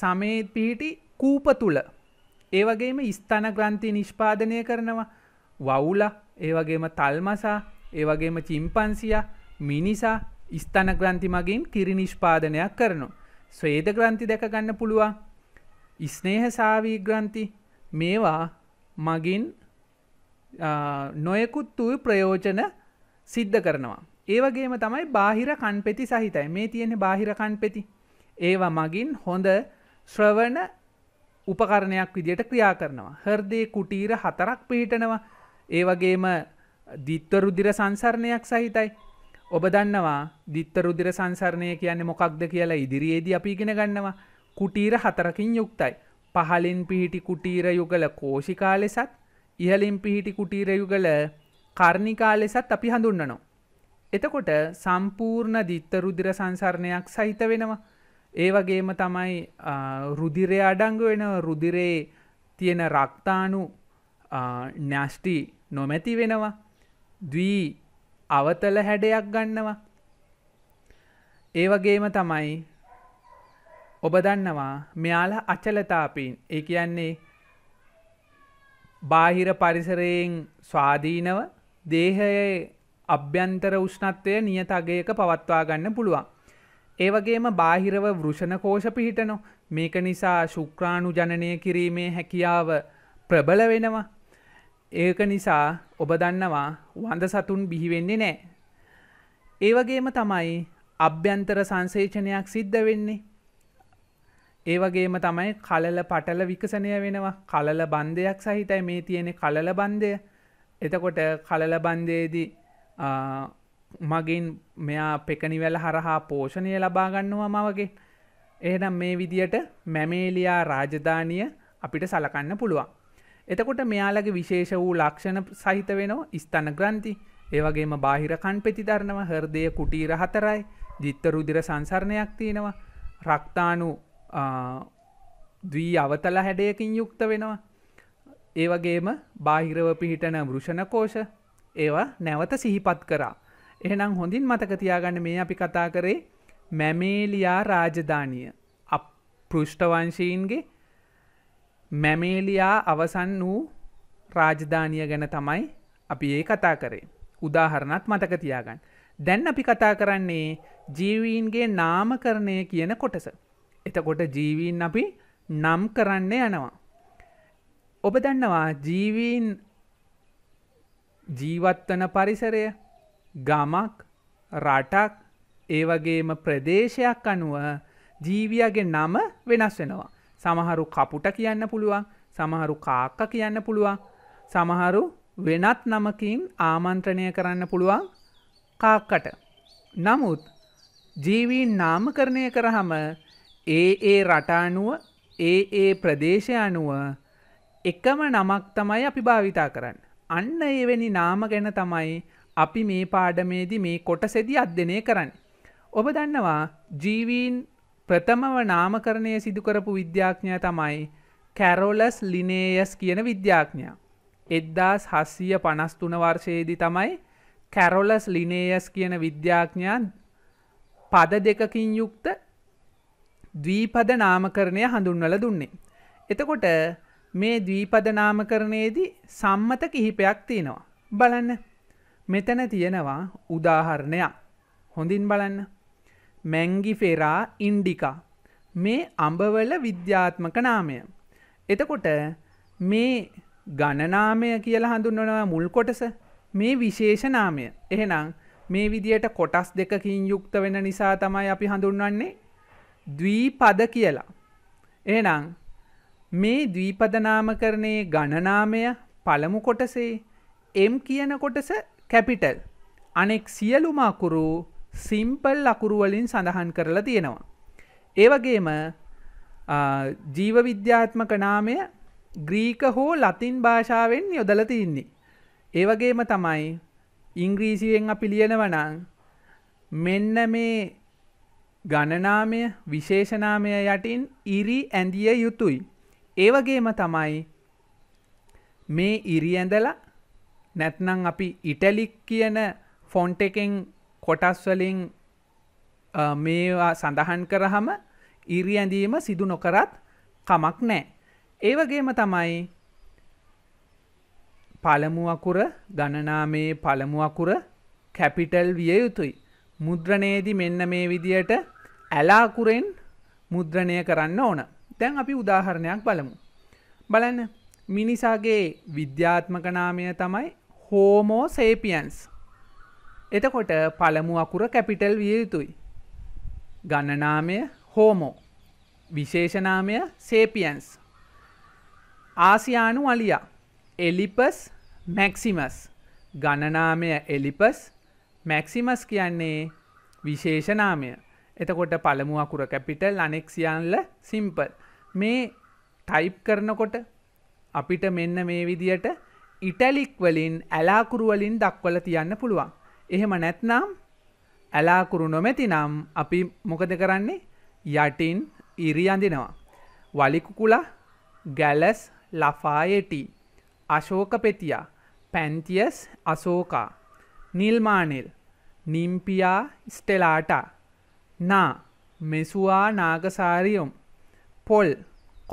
සමේ පිහිටි කූප තුළ. ඒ වගේම ස්ථන ග්‍රන්ථි නිෂ්පාදනය කරනවා වවුලා ඒවගේම තල්මසා ඒවගේම චිම්පන්සිය මිනිසා ස්ථන ග්‍රන්ති මගින් කිරි නිෂ්පාදනයක් කරනු. ස්වේද ග්‍රන්ති දැකගන්න පුළුවන් ඉස්නේහ සාවී ග්‍රන්ති මේවා මගින් නොයකුත් වූ ප්‍රයෝජන සිද්ධ කරනවා. ඒවගේම තමයි බාහිර කන්පෙති සහිතයි මේ තියෙන බාහිර කන්පෙති. ඒවා මගින් හොඳ ශ්‍රවණ උපකරණයක් විදියට ක්‍රියා කරනවා. හර්දේ කුටීර හතරක් පිහිටනවා ඒ වගේම දිත්වරුදිර සංසරණයක් සහිතයි. ඔබ දන්නවා දිත්තරුදිර සංසරණය කියන්නේ මොකක්ද කියලා ඉදිරියේදී අපි ඉගෙන ගන්නවා. කුටීර හතරකින් යුක්තයි. පහලින් පිහිටි කුටීර යුගල කෝෂිකා ලෙසත් ඉහලින් පිහිටි කුටීර යුගල කර්ණිකා ලෙසත් අපි හඳුන්වනවා. එතකොට සම්පූර්ණ දිත්තරුදිර සංසරණයක් සහිත වෙනවා. ඒ වගේම තමයි රුදිරය අඩංගු වෙන රුදිරේ තියෙන රක්තාණු න්‍යෂ්ටි නොමැති වෙනවා දී අවතල හැඩයක් ගන්නවා ඒ වගේම තමයි ඔබ දන්නවා මෙයාලා අචලතාපීන් ඒ කියන්නේ බාහිර පරිසරයෙන් ස්වාධීනව දේහයේ අභ්‍යන්තර උෂ්ණත්වය නියත අගයක පවත්වා ගන්න පුළුවන්. ඒ වගේම බාහිරව වෘෂණ කෝෂ පිහිටනෝ මේක නිසා ශුක්‍රාණු ජනනය කිරීමේ හැකියාව ප්‍රබල වෙනවා. ඒක නිසා ඔබ දන්නවා වඳ සතුන් බිහිවෙන්නේ නෑ. ඒවගේම තමයි අභ්‍යන්තර සංසේචනයක් සිද්ධ වෙන්නේ. ඒවගේම තමයි කලල පටල විකසනය වෙනවා කලල බන්ධයක් සහිතයි මේ තියෙන කලල බන්ධය එතකොට කලල බන්ධයේදී මගින් මෙයා පෙකනිවැල හරහා පෝෂණය ලබාගන්නවා මවගේ. එහනම් මේ විදියට මැමේලියා රාජධානිය අපිට සලකන්න පුළුවන්. එතකොට මෙයාලගේ විශේෂ වූ ලක්ෂණ සහිත වෙනවා ස්තන ග්‍රන්ති ඒවගේම බාහිර කන් පෙතිධරණව හර්දය කුටීර හතරයි ජිත්ත රුදිර සංසරණයක් තියෙනවා රක්තානු දී අවතල හැඩයකින් යුක්ත වෙනවා ඒවගේම බාහිරව පිහිටන වෘෂණකෝෂ ඒවා නැවත සිහිපත් කරා එහෙනම් හොඳින් මතකතියාගන්න මේ අපි කතා කරේ මැමේලියා රාජධානිය අප පෘෂ්ඨවංශීන්ගේ මැමේලියා අවසන් වූ රාජධානිය ගැන තමයි අපි ඒ කතා කරේ. උදාහරණත් මතක තියාගන්න. දැන් අපි කතා කරන්නේ ජීවීන්ගේ නාමකරණය කියන කොටස. එතකොට ජීවීන් අපි නම් කරන්න යනවා. ඔබ දන්නවා ජීවීන් ජීවත්වන පරිසරය ගමක් රටක් ඒවගේම ප්‍රදේශයක් අනුව ජීවියගේ නම වෙනස් වෙනවා. සමහරු කපුට කියන්න පුළුවන් සමහරු කාක්ක කියන්න පුළුවන් සමහරු වෙනත් නමකින් ආමන්ත්‍රණය කරන්න පුළුවන් කාක්කට. නමුත් ජීවීන් නාමකරණය කරහම ඒ ඒ රටානුව ඒ ඒ ප්‍රදේශය අනුව එකම නමක් තමයි අපි භාවිතා කරන්න. අන්න එවැනි නාම ගැන තමයි අපි මේ පාඩමේදි මේ කොටසෙදි අධ්‍යනය කරන්න. ඔබ දන්නවා ජීවීන් ප්‍රථමව නාමකරණය සිදුකරපු විද්‍යාඥය තමයි කැරෝලස් ලිනේයස් කියන විද්‍යාඥා. එද්දාස් හස්සිය පනස්තුන වර්ෂයේදි තමයි කැරොලස් ලිනේයස් කියන විද්‍යාඥා පද දෙකකින් යුක්ත දීපද නාමකරණය හඳුන්වල දුන්නේ. එතකොට මේ දීපද නාමකරණයේදී සම්මත කිහිපයක් තියෙනවා. බලන්න මෙතන තියෙනවා උදාහරණයක් හොඳින් බලන්න මැංගිෆෙරා ඉන්ඩිකා. මේ අඹවල විද්‍යාත්මක නාමය. එතකොට මේ ගණනාමය කියලා හඳුන්වනවා මුල් කොටස මේ විශේෂනාමය. එහෙනම් මේ විදියට කොටස් දෙකකින් යුක්ත වෙන නිසා තමයි අපි හඳුන්වන්නේ ද්වීපද කියලා. එහෙනම් මේ ද්වීපදනාමකරණයේ ගණනාමය පළමු කොටසේ M කියන කොටස කැපිටල් අනෙක් සියලුම අකුරු සිම්පල් ලකුරුවලින් සඳහන් කරලා තියෙනවා. ඒවගේම ජීවවිද්‍යාත්මක නාමය ග්‍රීක හෝ ලතින් භාෂාවෙන් යොදල තින්නේ. ඒවගේම තමයි ඉංග්‍රීසියෙන් අපි ලියනවනං මෙන්න මේ ගණනාමය විශේෂනාමය යටින් ඉරි ඇඳිය යුතුයි. ඒවගේම තමයි මේ ඉරි ඇඳලා නැත්නම් අපි ඉටලික් කියන ෆොන්ට එකෙන් කොටස් වලින් මේවා සඳහන් කරහම ඉරි ඇඳීම සිදු නොකරත් කමක් නෑ. ඒවගේම තමයි පළමු අකුර ගණනාමේ පළමු අකුර කැපිටල් විය යුතුයි. මුද්‍රණයේදි මෙන්න මේ විදියට ඇලාකුරෙන් මුද්‍රණය කරන්න ඕන. දැන් අපි උදාහරණයක් බලමු. බලන්න මිනිසාගේ විද්‍යාත්මක නාමය තමයි හෝමෝ සේපියන්ස්. එතකොට පළමු අකුර කැපිටල් විය යුතුයි. ගණනාමය හෝමෝ විශේෂනාමය සේපියන්ස් ආසියානු අලියා එලිපස් මැක්සිමස් ගණනාමය එලිපස් මැක්සිමස් කියන්නේ විශේෂනාමය එතකොට පළමු අකුර කැපිටල් අනෙක්සියන්ල සිම්පල් මේ ටයිප් කරනකොට අපිට මෙන්න මේ විදියට ඉටලික් වලින් ඇලාකුරුවලින් දක්වල තියන්න පුළුවන් එහෙම නැත්නම් ඇලාකුරු නොමැතිනම් අපි මොකද කරන්නේ යටින් ඉරි අඳිනවා. වලිකුකුලා ගැලස් ලෆායටි අශෝක පෙතියා පැන්තියස් අසෝකා නිල්මානෙල් නිම්පියා ස්ටෙලාටා නා මෙසුවා නාගසාරියොම් පොල්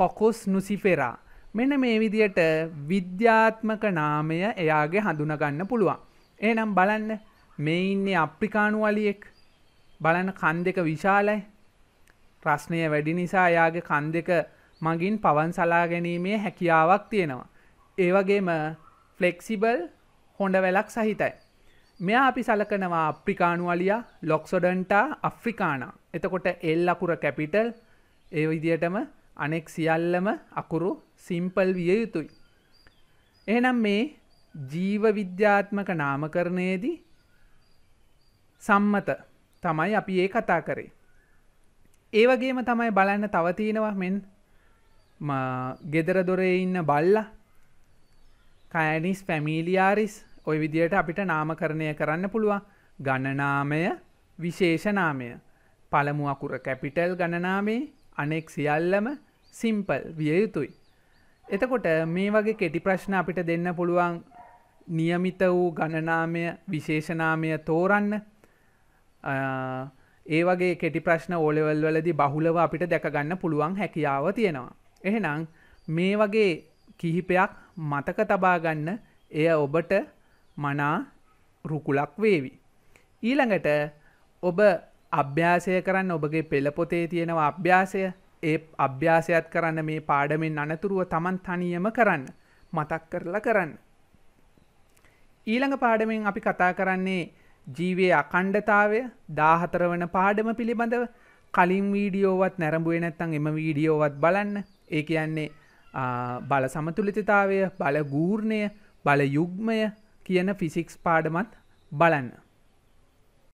කොකුස් නුසිෆෙරා මෙන මේ විදියට විද්‍යාත්මක නාමය එයාගේ හඳුනගන්න පුළුවන්. එනම් බලන්න මේ ඉන්නේ අප්‍රිකානු වලියෙක් බලන්න කන් දෙක විශාලයි ප්‍රශ්නය වැඩි නිසා යාගේ කන් දෙක මගින් පවන් සලා ගැනීමේ හැකියාවක් තියෙනවා. ඒවගේම ෆලෙක්සිබල් හොඩ වෙලක් සහිතයි. මෙයා අපි සලකනවා අප්‍රිකානු වලියා ලොක්සොඩන්ටා අෆ්‍රිකානා එතකොට එල් අකුර කැපිටල් ඒ විදියටම අනෙක් සියල්ලම අකුරු සිම්පල් විය යුතුයි. එහනම් මේ ජීව විද්‍යාත්මක නාමකරණයේදී සම්මත තමයි අපි ඒ කතා කරේ. ඒ වගේම තමයි බලන්න තවතියෙනවා මෙන් ගෙදර දොරේ ඉන්න බල්ල කයනිස් පැමීලියාරිස් ඔය විදියට අපිට නාමකරණය කරන්න පුළුවන් ගණනාමය විශේෂනාමය පළමු අකුර කැපිටල් ගණනාමේ අනෙක් සියල්ලම සිම්පල් විය යුතුයි. එතකොට මේ වගේ කෙටි ප්‍රශ්න අපිට දෙන්න පුළුවන් නියමිත වූ ගණනාමය විශේෂනාමය තෝරන්න ඒ වගේ කෙටි ප්‍රශ්න ඕලෙවල් වලදි බහුලව අපිට දැකගන්න පුළුවන් හැකියාව තියෙනවා. එහෙනම් මේ වගේ කිහිපයක් මතක තබාගන්න එය ඔබට මනා රුකුලක් වේවි. ඊළඟට ඔබ අභ්‍යාසය කරන්න ඔබගේ පෙළපොතේ තියෙනවා අභ්‍යාසය ඒ අභ්‍යාසයත් කරන්න මේ පාඩමෙන් අනතුරුව තමන් තනියම කරන්න මතක් කරලා කරන්න. ඊළඟ පාඩමෙන් අපි කතා කරන්නේ ජීවේ අකණ්ඩතාවය දාහතර වන පාඩම පිළිබඳව කලින් වීඩියෝවත් නැරඹුවේ නැත්තං එම වීඩියෝවත් බලන්න ඒ කියන්නේ බල සමතුලිතතාවය බල ගූර්ණය බල යුග්මය කියන ෆිසික්ස් පාඩමත් බලන්න